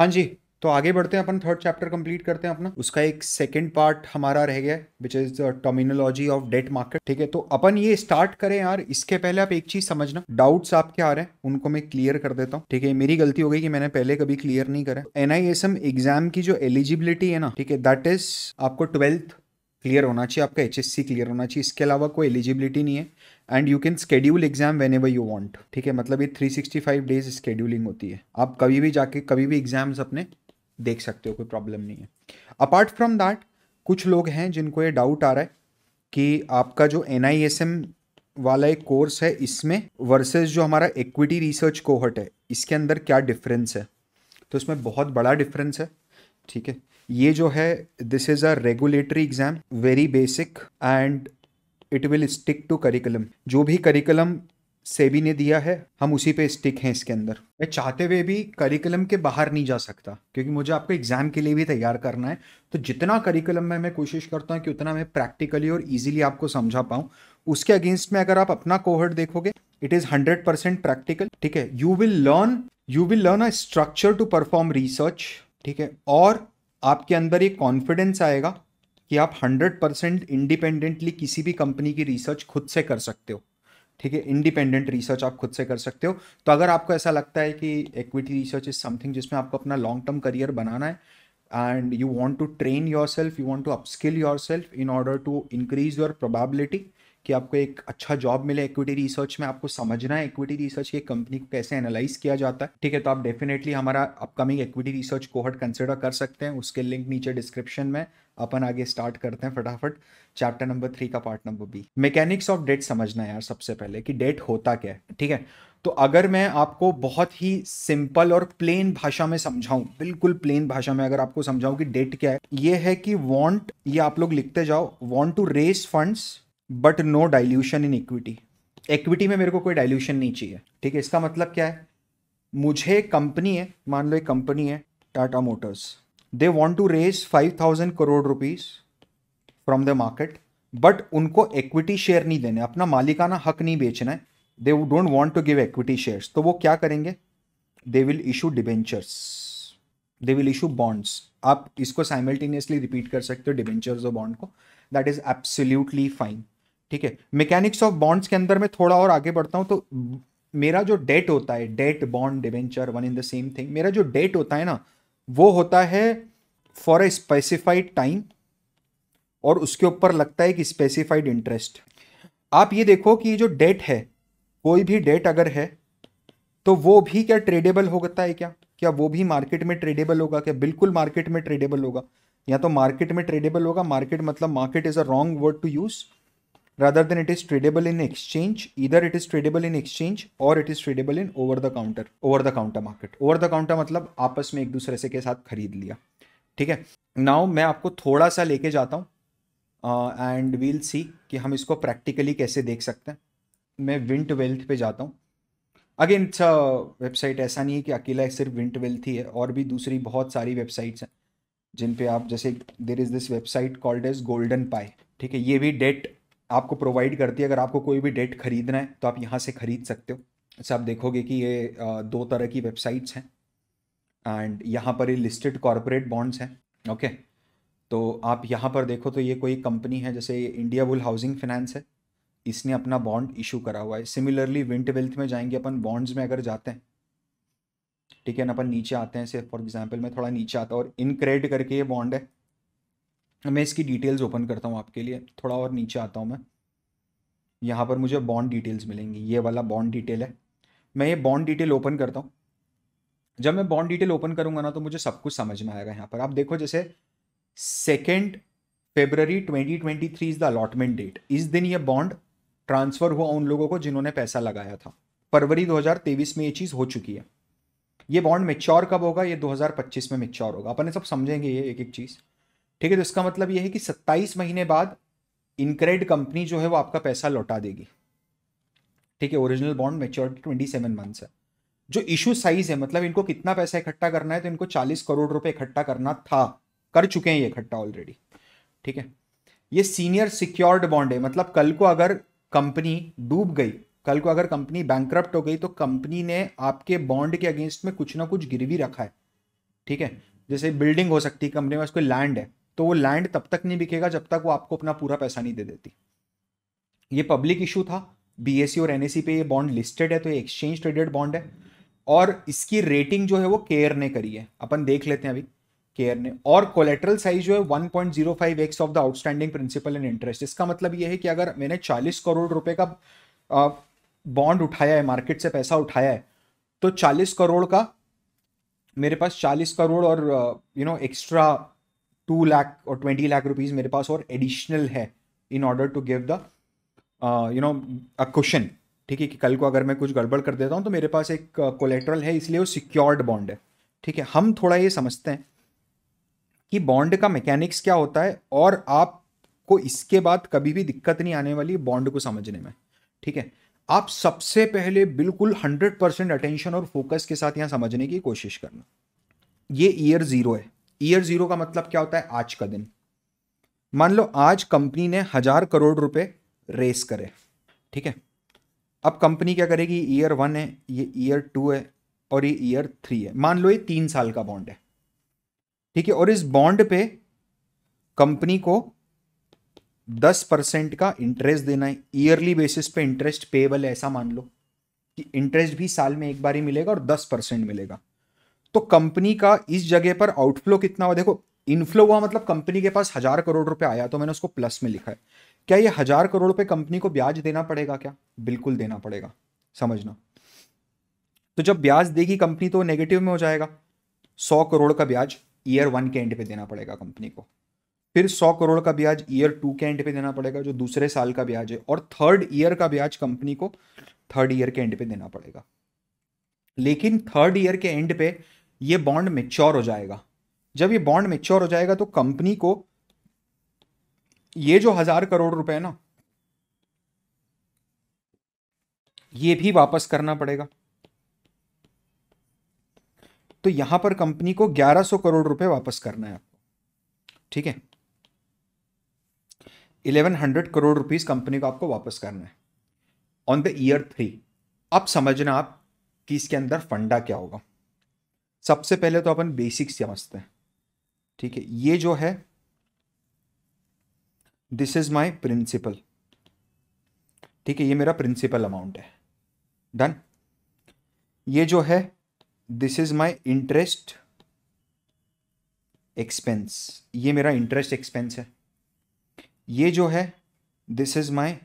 हाँ जी तो आगे बढ़ते हैं अपन थर्ड चैप्टर कंप्लीट करते हैं अपना उसका एक सेकंड पार्ट हमारा रह गया which is terminology of debt market ठीक है तो अपन ये स्टार्ट करें यार इसके पहले आप एक चीज समझना डाउट्स आपके आ रहे हैं उनको मैं क्लियर कर देता हूँ ठीक है मेरी गलती हो गई कि मैंने पहले कभी क्लियर नहीं करा एनआईएसएम एग्जाम की जो एलिजिबिलिटी है ना ठीक है दैट इज आपको ट्वेल्थ क्लियर होना चाहिए आपका एच क्लियर होना चाहिए इसके अलावा कोई एलिजिबिलिटी नहीं है and you can schedule exam whenever you want ठीक है मतलब ये 365 डेज स्केड्यूलिंग होती है आप कभी भी जाके कभी भी एग्जाम्स अपने देख सकते हो कोई प्रॉब्लम नहीं है अपार्ट फ्रॉम दैट कुछ लोग हैं जिनको ये डाउट आ रहा है कि आपका जो एन वाला एक कोर्स है इसमें वर्सेस जो हमारा इक्विटी रिसर्च कोहट है इसके अंदर क्या डिफरेंस है तो इसमें बहुत बड़ा डिफरेंस है ठीक है ये जो है this is a regulatory exam very basic and it will stick to curriculum जो भी करिकुलम सेबी ने दिया है हम उसी पे स्टिक हैं इसके अंदर मैं चाहते हुए भी करिकुलम के बाहर नहीं जा सकता क्योंकि मुझे आपको एग्जाम के लिए भी तैयार करना है तो जितना करिकुलम में मैं कोशिश करता हूँ कि उतना मैं प्रैक्टिकली और इजीली आपको समझा पाऊँ उसके अगेंस्ट में अगर आप अपना कोहर्ट देखोगे it is hundred percent practical ठीक है you will learn you will learn a structure to perform research ठीक है और आपके अंदर एक कॉन्फिडेंस आएगा कि आप 100 परसेंट इंडिपेंडेंटली किसी भी कंपनी की रिसर्च खुद से कर सकते हो ठीक है इंडिपेंडेंट रिसर्च आप खुद से कर सकते हो तो अगर आपको ऐसा लगता है कि इक्विटी रिसर्च इज समथिंग जिसमें आपको अपना लॉन्ग टर्म करियर बनाना है and you want to train yourself you want to upskill yourself in order to increase your probability कि आपको एक अच्छा जॉब मिले इक्विटी रिसर्च में आपको समझना है इक्विटी रिसर्च की कंपनी को कैसे एनालाइज किया जाता है ठीक है तो आप डेफिनेटली हमारा upcoming equity research cohort consider कर सकते हैं उसके लिंक नीचे डिस्क्रिप्शन में अपन आगे स्टार्ट करते हैं फटाफट चैप्टर नंबर थ्री का part number B mechanics of debt समझना है यार सबसे पहले कि डेट होता क्या है ठीक है तो अगर मैं आपको बहुत ही सिंपल और प्लेन भाषा में समझाऊं बिल्कुल प्लेन भाषा में अगर आपको समझाऊं कि डेट क्या है ये है कि वांट ये आप लोग लिखते जाओ want to raise funds but no dilution in equity equity में मेरे को कोई डाइल्यूशन नहीं चाहिए ठीक है इसका मतलब क्या है मुझे कंपनी है मान लो एक कंपनी है Tata Motors they want to raise five thousand crore rupees from the market but उनको इक्विटी शेयर नहीं देने अपना मालिकाना हक नहीं बेचना है they don't want to give equity shares तो वो क्या करेंगे they will issue debentures they will issue bonds आप इसको साइमल्टेनियसली रिपीट कर सकते हो डिबेंचर्स और बॉन्ड को दैट इज एब्सोल्यूटली फाइन ठीक है मैकेनिक्स ऑफ बॉन्ड्स के अंदर मैं थोड़ा और आगे बढ़ता हूँ तो मेरा जो डेट होता है debt bond debenture one in the same thing मेरा जो डेट होता है ना वो होता है फॉर ए स्पेसिफाइड टाइम और उसके ऊपर लगता है कि स्पेसिफाइड इंटरेस्ट आप ये देखो कि ये जो डेट है कोई भी डेट अगर है तो वो भी क्या ट्रेडेबल हो जाता है क्या क्या वो भी मार्केट में ट्रेडेबल होगा क्या बिल्कुल मार्केट में ट्रेडेबल होगा या तो मार्केट में ट्रेडेबल होगा मार्केट मतलब market is a wrong word to use rather than it is tradable in exchange इधर it is tradable in exchange और it is tradable in over the counter over the counter market over the counter मतलब आपस में एक दूसरे से के साथ खरीद लिया ठीक है नाउ मैं आपको थोड़ा सा लेके जाता हूँ एंड वील सी कि हम इसको प्रैक्टिकली कैसे देख सकते हैं मैं विंट वेल्थ पे जाता हूँ अगेन इट्स वेबसाइट ऐसा नहीं है कि अकेला सिर्फ विंट वेल्थ ही है और भी दूसरी बहुत सारी वेबसाइट्स हैं जिन पे आप जैसे there is this website called as Golden Pi ठीक है ये भी डेट आपको प्रोवाइड करती है अगर आपको कोई भी डेट खरीदना है तो आप यहाँ से खरीद सकते हो ऐसे अच्छा, आप देखोगे कि ये दो तरह की वेबसाइट्स हैं एंड यहाँ पर ये लिस्टेड कॉरपोरेट बॉन्ड्स हैं ओके तो आप यहाँ पर देखो तो ये कोई कंपनी है जैसे इंडिया बुल हाउसिंग फाइनेंस है इसने अपना बॉन्ड इशू करा हुआ है सिमिलरली विंट वेल्थ में जाएंगे अपन बॉन्ड्स में अगर जाते हैं ठीक है ना अपन नीचे आते हैं सिर्फ फॉर एग्जाम्पल मैं थोड़ा नीचे आता हूँ और इनक्रेड करके ये बॉन्ड है मैं इसकी डिटेल्स ओपन करता हूँ आपके लिए थोड़ा और नीचे आता हूँ मैं यहाँ पर मुझे बॉन्ड डिटेल्स मिलेंगी ये वाला बॉन्ड डिटेल है मैं ये बॉन्ड डिटेल ओपन करता हूँ जब मैं बॉन्ड डिटेल ओपन करूँगा ना तो मुझे सब कुछ समझ में आएगा यहाँ पर आप देखो जैसे second February 2023 is the allotment date इस दिन ये बॉन्ड ट्रांसफ़र हुआ उन लोगों को जिन्होंने पैसा लगाया था फरवरी 2023 में ये चीज़ हो चुकी है ये बॉन्ड मेच्योर कब होगा ये 2025 में मेच्योर होगा अपन सब समझेंगे ये एक एक चीज़ ठीक है तो इसका मतलब ये है कि 27 महीने बाद इनक्रेड कंपनी जो है वो आपका पैसा लौटा देगी ठीक है original bond maturity twenty seven months है जो इशू साइज है मतलब इनको कितना पैसा इकट्ठा करना है तो इनको चालीस करोड़ रुपए इकट्ठा करना था कर चुके हैं ये इकट्ठा ऑलरेडी ठीक है ये सीनियर सिक्योर्ड बॉन्ड है मतलब कल को अगर कंपनी डूब गई कल को अगर कंपनी बैंक हो गई तो कंपनी ने आपके बॉन्ड के अगेंस्ट में कुछ ना कुछ गिरवी रखा है ठीक है जैसे बिल्डिंग हो सकती है कंपनी में उसको लैंड है तो वो लैंड तब तक नहीं बिकेगा जब तक वो आपको अपना पूरा पैसा नहीं दे देती ये पब्लिक इशू था बी e और एन e पे ये बॉन्ड लिस्टेड है तो ये एक्सचेंज ट्रेडेड बॉन्ड है और इसकी रेटिंग जो है वो केयर ने करी है अपन देख लेते हैं अभी केयर ने और कोलेट्रल साइज जो है 1.05x of the outstanding principal and interest इसका मतलब यह है कि अगर मैंने 40 करोड़ रुपए का बॉन्ड उठाया है मार्केट से पैसा उठाया है तो 40 करोड़ का मेरे पास 40 करोड़ और you know extra two lakh और ट्वेंटी लाख रुपीज मेरे पास और एडिशनल है in order to give the you know a question ठीक है कि कल को अगर मैं कुछ गड़बड़ कर देता हूँ तो मेरे पास एक कोलेट्रल है इसलिए वो सिक्योर्ड बॉन्ड है ठीक है हम थोड़ा ये समझते हैं कि बॉन्ड का मैकेनिक्स क्या होता है और आपको इसके बाद कभी भी दिक्कत नहीं आने वाली बॉन्ड को समझने में ठीक है आप सबसे पहले बिल्कुल हंड्रेड परसेंट अटेंशन और फोकस के साथ यहाँ समझने की कोशिश करना ये ईयर ज़ीरो है ईयर ज़ीरो का मतलब क्या होता है आज का दिन मान लो आज कंपनी ने हज़ार करोड़ रुपए रेस करे ठीक है अब कंपनी क्या करेगी ईयर वन है ये ईयर टू है और ये ईयर थ्री है मान लो ये तीन साल का बॉन्ड है ठीक है और इस बॉन्ड पे कंपनी को दस परसेंट का इंटरेस्ट देना है ईयरली बेसिस पे इंटरेस्ट पेबल ऐसा मान लो कि इंटरेस्ट भी साल में एक बार ही मिलेगा और दस परसेंट मिलेगा तो कंपनी का इस जगह पर आउटफ्लो कितना हुआ देखो इनफ्लो हुआ मतलब कंपनी के पास हजार करोड़ रुपए आया तो मैंने उसको प्लस में लिखा है क्या ये हजार करोड़ रुपए कंपनी को ब्याज देना पड़ेगा क्या बिल्कुल देना पड़ेगा समझना तो जब ब्याज देगी कंपनी तो नेगेटिव में हो जाएगा सौ करोड़ का ब्याज ईयर वन के एंड पे देना पड़ेगा कंपनी को फिर सौ करोड़ का ब्याज ईयर टू के एंड पे देना पड़ेगा जो दूसरे साल का ब्याज है और थर्ड ईयर का ब्याज कंपनी को थर्ड ईयर के एंड पे देना पड़ेगा लेकिन थर्ड ईयर के एंड पे ये बॉन्ड मेच्योर हो जाएगा जब ये बॉन्ड मेच्योर हो जाएगा तो कंपनी को ये जो हजार करोड़ रुपए ना ये भी वापस करना पड़ेगा तो यहां पर कंपनी को 1100 करोड़ रुपए वापस करना है आपको ठीक है 1100 करोड़ रुपीस कंपनी को आपको वापस करना है ऑन द ईयर थ्री अब समझना आप कि इसके अंदर फंडा क्या होगा सबसे पहले तो अपन बेसिक समझते हैं ठीक है ये जो है दिस इज माई प्रिंसिपल ठीक है ये मेरा प्रिंसिपल अमाउंट है डन ये जो है this is my interest expense ये मेरा इंटरेस्ट एक्सपेंस है ये जो है this is my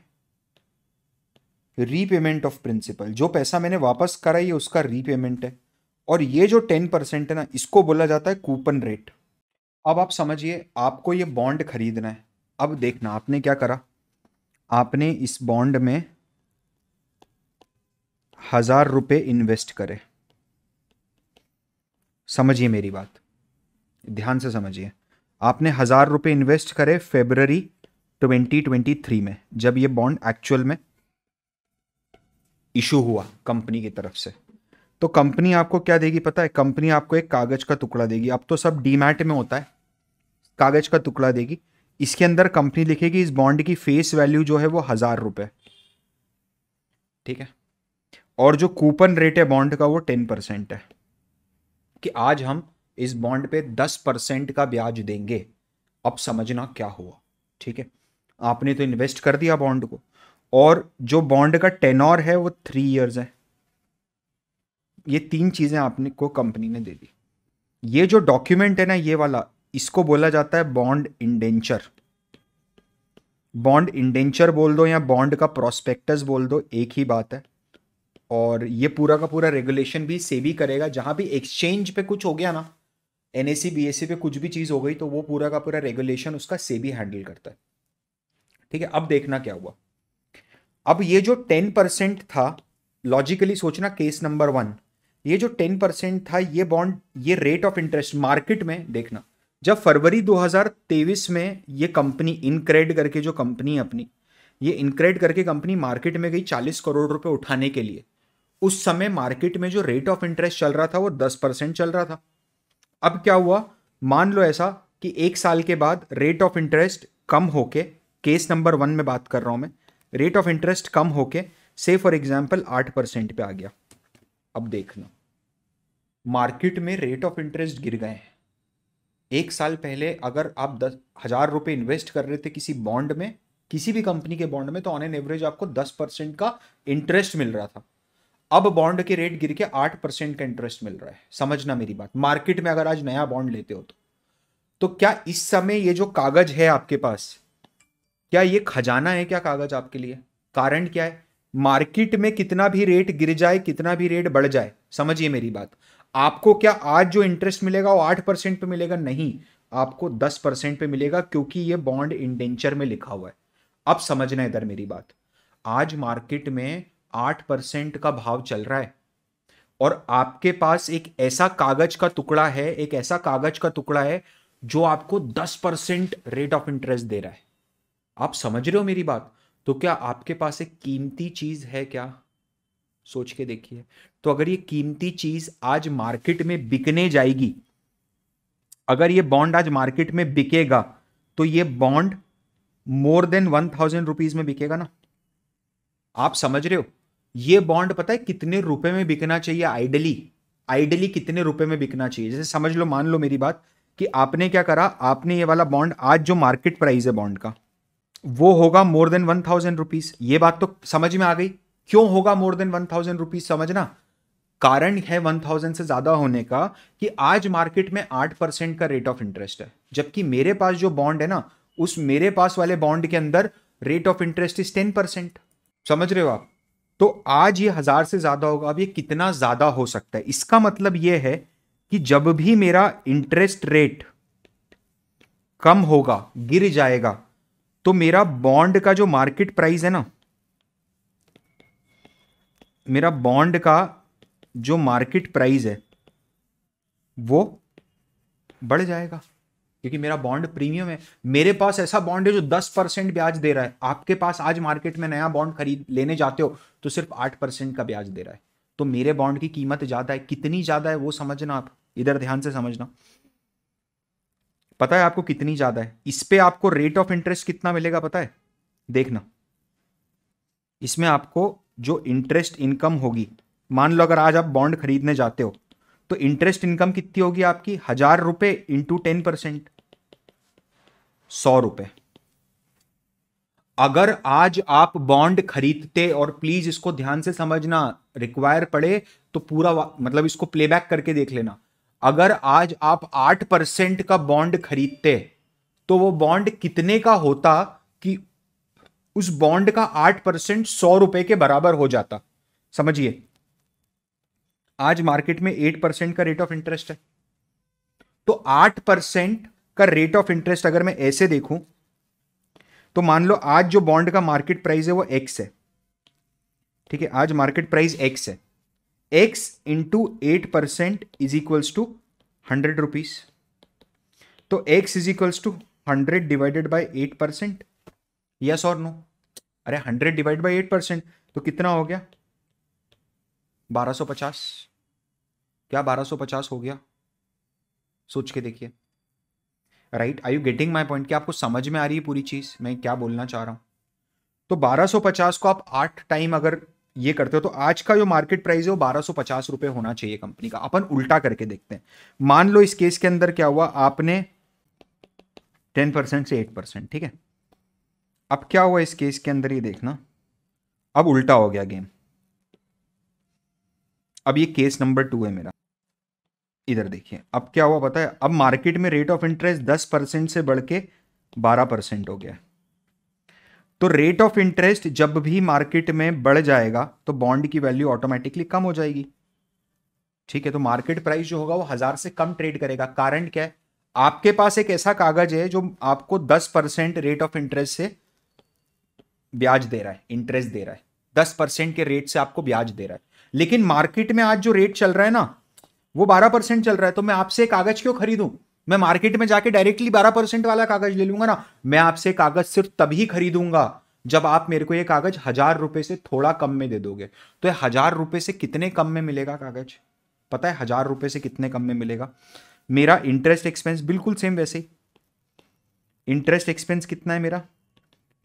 repayment of principal जो पैसा मैंने वापस करा ये उसका रीपेमेंट है और ये जो टेन परसेंट है ना इसको बोला जाता है कूपन रेट अब आप समझिए आपको ये बॉन्ड खरीदना है अब देखना आपने क्या करा आपने इस बॉन्ड में हजार रुपये इन्वेस्ट करे समझिए मेरी बात ध्यान से समझिए आपने हज़ार रुपये इन्वेस्ट करे फेबररी 2023 में जब ये बॉन्ड एक्चुअल में इशू हुआ कंपनी की तरफ से तो कंपनी आपको क्या देगी पता है कंपनी आपको एक कागज़ का टुकड़ा देगी अब तो सब डीमैट में होता है कागज़ का टुकड़ा देगी इसके अंदर कंपनी लिखेगी इस बॉन्ड की फेस वैल्यू जो है वो हज़ार रुपए ठीक है और जो कूपन रेट है बॉन्ड का वो टेन परसेंट है कि आज हम इस बॉन्ड पे दस परसेंट का ब्याज देंगे अब समझना क्या हुआ ठीक है आपने तो इन्वेस्ट कर दिया बॉन्ड को और जो बॉन्ड का टेनोर है वो थ्री इयर्स है ये तीन चीज़ें आपने को कंपनी ने दे दी ये जो डॉक्यूमेंट है ना ये वाला इसको बोला जाता है बॉन्ड इंडेंचर बॉन्ड इंडेंचर बोल दो या बॉन्ड का प्रोस्पेक्टस बोल दो एक ही बात है और ये पूरा का पूरा रेगुलेशन भी सेबी करेगा जहाँ भी एक्सचेंज पे कुछ हो गया ना एन एस पे कुछ भी चीज़ हो गई तो वो पूरा का पूरा रेगुलेशन उसका सेबी हैंडल करता है ठीक है अब देखना क्या हुआ अब ये जो टेन परसेंट था लॉजिकली सोचना केस नंबर वन ये जो टेन परसेंट था ये बॉन्ड ये रेट ऑफ इंटरेस्ट मार्केट में देखना जब फरवरी 2023 में ये कंपनी इनक्रेड करके जो कंपनी है अपनी ये इनक्रेड करके कंपनी मार्केट में गई 40 करोड़ रुपए उठाने के लिए उस समय मार्केट में जो रेट ऑफ इंटरेस्ट चल रहा था वो दस परसेंट चल रहा था अब क्या हुआ मान लो ऐसा कि एक साल के बाद रेट ऑफ इंटरेस्ट कम होके केस नंबर वन में बात कर रहा हूं मैं रेट ऑफ इंटरेस्ट कम होके से फॉर एग्जाम्पल आठ परसेंट पे आ गया अब देखना मार्केट में रेट ऑफ इंटरेस्ट गिर गए हैं एक साल पहले अगर आप दस हज़ार रुपये इन्वेस्ट कर रहे थे किसी बॉन्ड में किसी भी कंपनी के बॉन्ड में तो ऑन एन एवरेज आपको दस परसेंट का इंटरेस्ट मिल रहा था अब बॉन्ड के रेट गिर के आठ परसेंट का इंटरेस्ट मिल रहा है समझना मेरी बात मार्केट में अगर आज नया बॉन्ड लेते हो तो तो क्या इस समय ये जो कागज है आपके पास क्या ये खजाना है क्या कागज आपके लिए कारण क्या है मार्केट में कितना भी रेट गिर जाए कितना भी रेट बढ़ जाए समझिए मेरी बात आपको क्या आज जो इंटरेस्ट मिलेगा वो आठ परसेंट पे मिलेगा नहीं आपको दस परसेंट पे मिलेगा क्योंकि ये बॉन्ड इंडेंचर में लिखा हुआ है अब समझना इधर मेरी बात आज मार्केट में आठ परसेंट का भाव चल रहा है और आपके पास एक ऐसा कागज का टुकड़ा है एक ऐसा कागज का टुकड़ा है जो आपको दस परसेंट रेट ऑफ इंटरेस्ट दे रहा है आप समझ रहे हो मेरी बात तो क्या आपके पास एक कीमती चीज है क्या सोच के देखिए तो अगर ये कीमती चीज आज मार्केट में बिकने जाएगी अगर ये बॉन्ड आज मार्केट में बिकेगा तो ये bond more than one thousand rupees में बिकेगा ना आप समझ रहे हो ये बॉन्ड पता है कितने रुपए में बिकना चाहिए आइडली आइडली कितने रुपए में बिकना चाहिए जैसे समझ लो मान लो मेरी बात कि आपने क्या करा आपने ये वाला बॉन्ड आज जो मार्केट प्राइस है बॉन्ड का वो होगा more than one thousand rupees ये बात तो समझ में आ गई क्यों होगा more than one thousand rupees समझना कारण है वन थाउजेंड से ज्यादा होने का कि आज मार्केट में आठ परसेंट का रेट ऑफ इंटरेस्ट है जबकि मेरे पास जो बॉन्ड है ना उस मेरे पास वाले बॉन्ड के अंदर rate of interest is ten percent समझ रहे हो आप तो आज ये हज़ार से ज़्यादा होगा अब ये कितना ज़्यादा हो सकता है इसका मतलब ये है कि जब भी मेरा इंटरेस्ट रेट कम होगा गिर जाएगा तो मेरा बॉन्ड का जो मार्केट प्राइस है ना मेरा बॉन्ड का जो मार्केट प्राइस है वो बढ़ जाएगा क्योंकि मेरा बॉन्ड प्रीमियम है मेरे पास ऐसा बॉन्ड है जो दस परसेंट ब्याज दे रहा है आपके पास आज मार्केट में नया बॉन्ड खरीद लेने जाते हो तो सिर्फ आठ परसेंट का ब्याज दे रहा है तो मेरे बॉन्ड की कीमत ज्यादा है कितनी ज्यादा है वो समझना आप इधर ध्यान से समझना पता है आपको कितनी ज्यादा है इस पे आपको रेट ऑफ इंटरेस्ट कितना मिलेगा पता है देखना इसमें आपको जो इंटरेस्ट इनकम होगी मान लो अगर आज आप बॉन्ड खरीदने जाते हो तो इंटरेस्ट इनकम कितनी होगी आपकी हजार रुपए इंटू टेन परसेंट सौ रुपए अगर आज आप बॉन्ड खरीदते और प्लीज इसको ध्यान से समझना रिक्वायर पड़े तो पूरा मतलब इसको प्लेबैक करके देख लेना अगर आज आप आठ परसेंट का बॉन्ड खरीदते तो वो बॉन्ड कितने का होता कि उस बॉन्ड का आठ परसेंट सौ रुपए के बराबर हो जाता समझिए आज मार्केट में एट परसेंट का रेट ऑफ इंटरेस्ट है तो आठ परसेंट का रेट ऑफ इंटरेस्ट अगर मैं ऐसे देखूं तो मान लो आज जो बॉन्ड का मार्केट प्राइस है वो एक्स है ठीक है आज मार्केट प्राइस एक्स है X into eight percent is equals to hundred rupees तो X is equals to hundred divided by eight percent yes और नो अरे hundred divide by eight percent तो कितना हो गया बारह सौ पचास क्या बारह सौ पचास हो गया सोच के देखिए right I you getting my point कि आपको समझ में आ रही है पूरी चीज़ मैं क्या बोलना चाह रहा हूं तो 1250 को आप आठ टाइम अगर ये करते हो तो आज का जो मार्केट प्राइस है वो बारह सौ पचास होना चाहिए कंपनी का अपन उल्टा करके देखते हैं मान लो इस केस के अंदर क्या हुआ आपने टेन परसेंट से एट परसेंट ठीक है अब क्या हुआ इस केस के अंदर ये देखना अब उल्टा हो गया गेम अब ये केस नंबर टू है मेरा इधर देखिए अब क्या हुआ पता है अब मार्केट में रेट ऑफ इंटरेस्ट दस परसेंट से बढ़ के बारह परसेंट हो गया तो रेट ऑफ इंटरेस्ट जब भी मार्केट में बढ़ जाएगा तो बॉन्ड की वैल्यू ऑटोमेटिकली कम हो जाएगी ठीक है तो मार्केट प्राइस जो होगा वो हजार से कम ट्रेड करेगा कारण क्या है आपके पास एक ऐसा कागज है जो आपको दस परसेंट रेट ऑफ इंटरेस्ट से ब्याज दे रहा है इंटरेस्ट दे रहा है दस परसेंट के रेट से आपको ब्याज दे रहा है लेकिन मार्केट में आज जो रेट चल रहा है ना वो बारह परसेंट चल रहा है तो मैं आपसे कागज क्यों खरीदूं मैं मार्केट में जाके डायरेक्टली बारह परसेंट वाला कागज ले लूंगा ना मैं आपसे कागज सिर्फ तभी खरीदूंगा जब आप मेरे को ये कागज हजार रुपए से थोड़ा कम में दे दोगे तो हजार रुपए से कितने कम में मिलेगा कागज पता है हजार रुपए से कितने कम में मिलेगा मेरा इंटरेस्ट एक्सपेंस बिल्कुल सेम वैसे ही इंटरेस्ट एक्सपेंस कितना है मेरा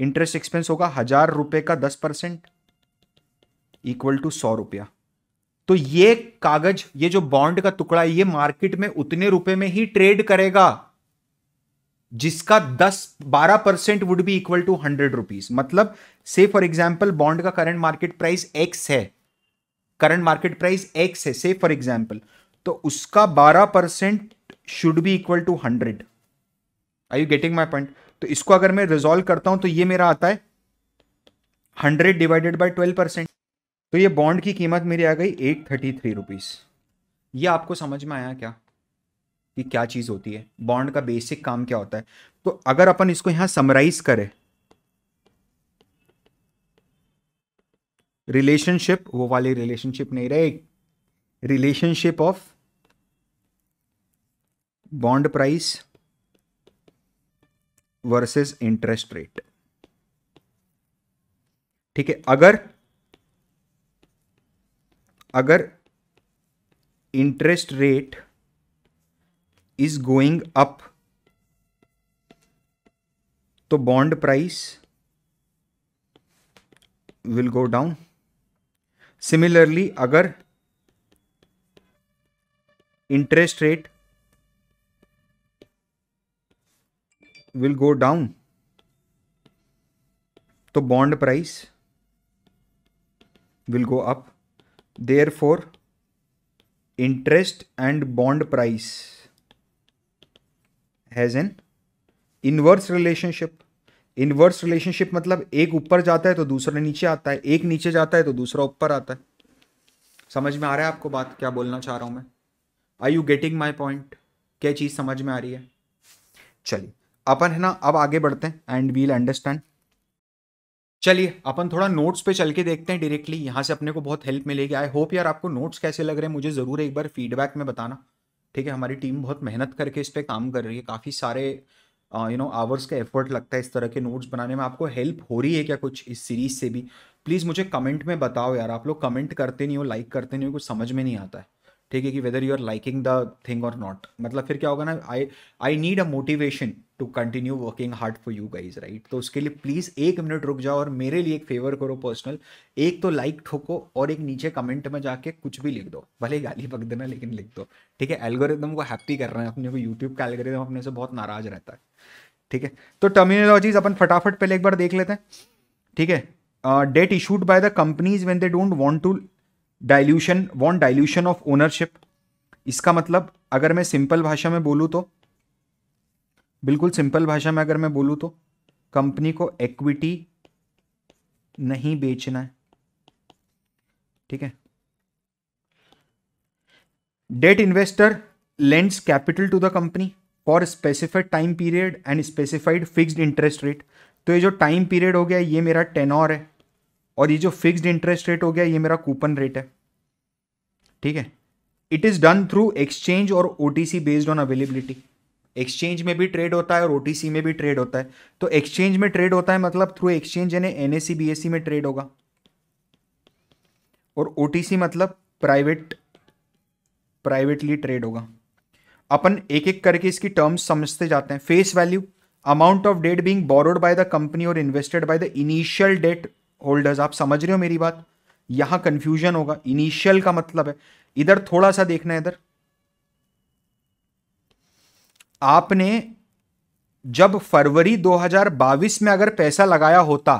इंटरेस्ट एक्सपेंस होगा हजार रुपए का दस परसेंट इक्वल टू सौ रुपया तो ये कागज ये जो बॉन्ड का टुकड़ा ये मार्केट में उतने रुपए में ही ट्रेड करेगा जिसका 10 12 percent would be equal to hundred rupees मतलब से फॉर एग्जाम्पल बॉन्ड का करंट मार्केट प्राइस एक्स है करंट मार्केट प्राइस एक्स है से फॉर एग्जाम्पल तो उसका 12 percent should be equal to hundred I you getting my point तो इसको अगर मैं रिजोल्व करता हूं तो ये मेरा आता है hundred divided by twelve percent तो ये बॉन्ड की कीमत मेरी आ गई एट थर्टी थ्री रुपीज़ ये आपको समझ में आया क्या कि क्या चीज़ होती है बॉन्ड का बेसिक काम क्या होता है तो अगर अपन इसको यहाँ समराइज करें रिलेशनशिप वो वाली रिलेशनशिप नहीं रहे relationship of bond price versus interest rate ठीक है अगर अगर interest rate is going up तो bond price will go down similarly अगर interest rate will go down तो bond price will go up therefore interest and bond price has an inverse relationship inverse relationship मतलब एक ऊपर जाता है तो दूसरा नीचे आता है एक नीचे जाता है तो दूसरा ऊपर आता है समझ में आ रहा है आपको बात क्या बोलना चाह रहा हूं मैं I you getting my point क्या चीज़ समझ में आ रही है चलिए अपन है ना अब आगे बढ़ते हैं एंड वील अंडरस्टैंड चलिए अपन थोड़ा नोट्स पे चल के देखते हैं डायरेक्टली यहाँ से अपने को बहुत हेल्प मिलेगी आई होप यार आपको नोट्स कैसे लग रहे हैं मुझे ज़रूर एक बार फीडबैक में बताना ठीक है हमारी टीम बहुत मेहनत करके इस पर काम कर रही है काफ़ी सारे यू नो आवर्स का एफर्ट लगता है इस तरह के नोट्स बनाने में आपको हेल्प हो रही है क्या कुछ इस सीरीज़ से भी प्लीज़ मुझे कमेंट में बताओ यार आप लोग कमेंट करते नहीं हो लाइक करते नहीं हो कुछ समझ में नहीं आता है ठीक है कि whether you are liking the thing और नॉट मतलब फिर क्या होगा ना I I need a motivation to continue working hard for you guys right तो उसके लिए प्लीज़ एक मिनट रुक जाओ और मेरे लिए एक फेवर करो पर्सनल एक तो लाइक ठोको और एक नीचे कमेंट में जाके कुछ भी लिख दो भले गाली पक देना लेकिन लिख दो ठीक है एल्गोरिदम को हैप्पी कर रहे हैं अपने को यूट्यूब का एल्गोरिदम अपने से बहुत नाराज रहता है ठीक है तो टर्मिनोलॉजीज अपन फटाफट पहले एक बार देख लेते हैं ठीक है debt issued by the companies when they don't want to dilution want dilution of ownership इसका मतलब अगर मैं सिंपल भाषा में बोलूँ तो बिल्कुल सिंपल भाषा में अगर मैं बोलूँ तो कंपनी को एक्विटी नहीं बेचना है ठीक है debt investor lends capital to the company for specified time period and specified fixed interest rate तो ये जो टाइम पीरियड हो गया ये मेरा टेनोर है और ये जो फिक्स्ड इंटरेस्ट रेट हो गया ये मेरा कूपन रेट है ठीक है it is done through exchange और O based on availability exchange में भी ट्रेड होता है और ओ में भी ट्रेड होता है तो एक्सचेंज में ट्रेड होता है मतलब थ्रू एक्सचेंज यानी एन एस में ट्रेड होगा और ओ मतलब प्राइवेट प्राइवेटली ट्रेड होगा अपन एक एक करके इसकी टर्म्स समझते जाते हैं face value amount of debt being borrowed by the company और invested by the initial debt holders आप समझ रहे हो मेरी बात यहां कंफ्यूजन होगा इनिशियल का मतलब है इधर थोड़ा सा देखना है इधर आपने जब फरवरी 2022 में अगर पैसा लगाया होता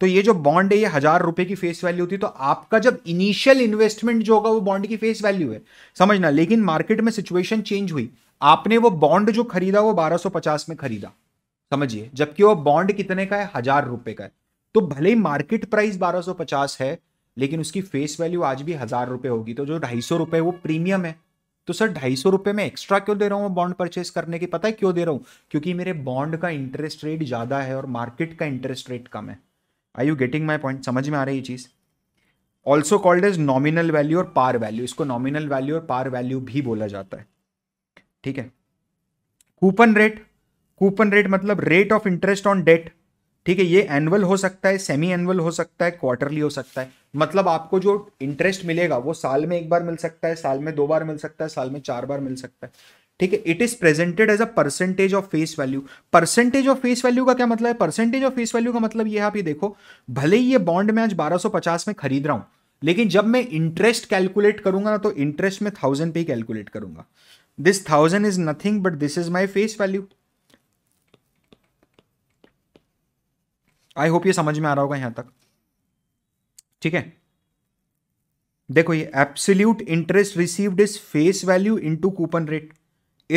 तो ये जो बॉन्ड है ये हजार रुपए की फेस वैल्यू होती तो आपका जब इनिशियल इन्वेस्टमेंट जो होगा वो बॉन्ड की फेस वैल्यू है समझना लेकिन मार्केट में सिचुएशन चेंज हुई आपने वो बॉन्ड जो खरीदा वो 1250 में खरीदा समझिए जबकि वो बॉन्ड कितने का है हजार रुपए का है तो भले ही मार्केट प्राइस 1250 है लेकिन उसकी फेस वैल्यू आज भी हजार रुपए होगी तो जो ढाई सौ रुपए वो प्रीमियम है तो सर ढाई सौ रुपए में एक्स्ट्रा क्यों दे रहा हूँ बॉन्ड परचेस करने की पता है क्यों दे रहा हूँ क्योंकि मेरे बॉन्ड का इंटरेस्ट रेट ज़्यादा है और मार्केट का इंटरेस्ट रेट कम है I you getting my point समझ में आ रही है चीज़ also called as nominal value और पार वैल्यू इसको नॉमिनल वैल्यू और पार वैल्यू भी बोला जाता है ठीक है कूपन रेट कूपन रेट मतलब rate of interest on debt ठीक है ये एनुअल हो सकता है सेमी एनुअल हो सकता है क्वार्टरली हो सकता है मतलब आपको जो इंटरेस्ट मिलेगा वो साल में एक बार मिल सकता है साल में दो बार मिल सकता है साल में चार बार मिल सकता है ठीक है it is presented as a percentage of face value percentage of face value का क्या मतलब है परसेंटेज ऑफ फेस वैल्यू का मतलब ये आप ये देखो भले ही ये बॉन्ड मैं आज 1250 में खरीद रहा हूं लेकिन जब मैं इंटरेस्ट कैलकुलेट करूंगा ना तो इंटरेस्ट में थाउजेंड पे ही कैलकुलेट करूंगा this thousand is nothing but this is my face value I hope ये समझ में आ रहा होगा यहां तक ठीक है देखो ये absolute interest received is face value into coupon rate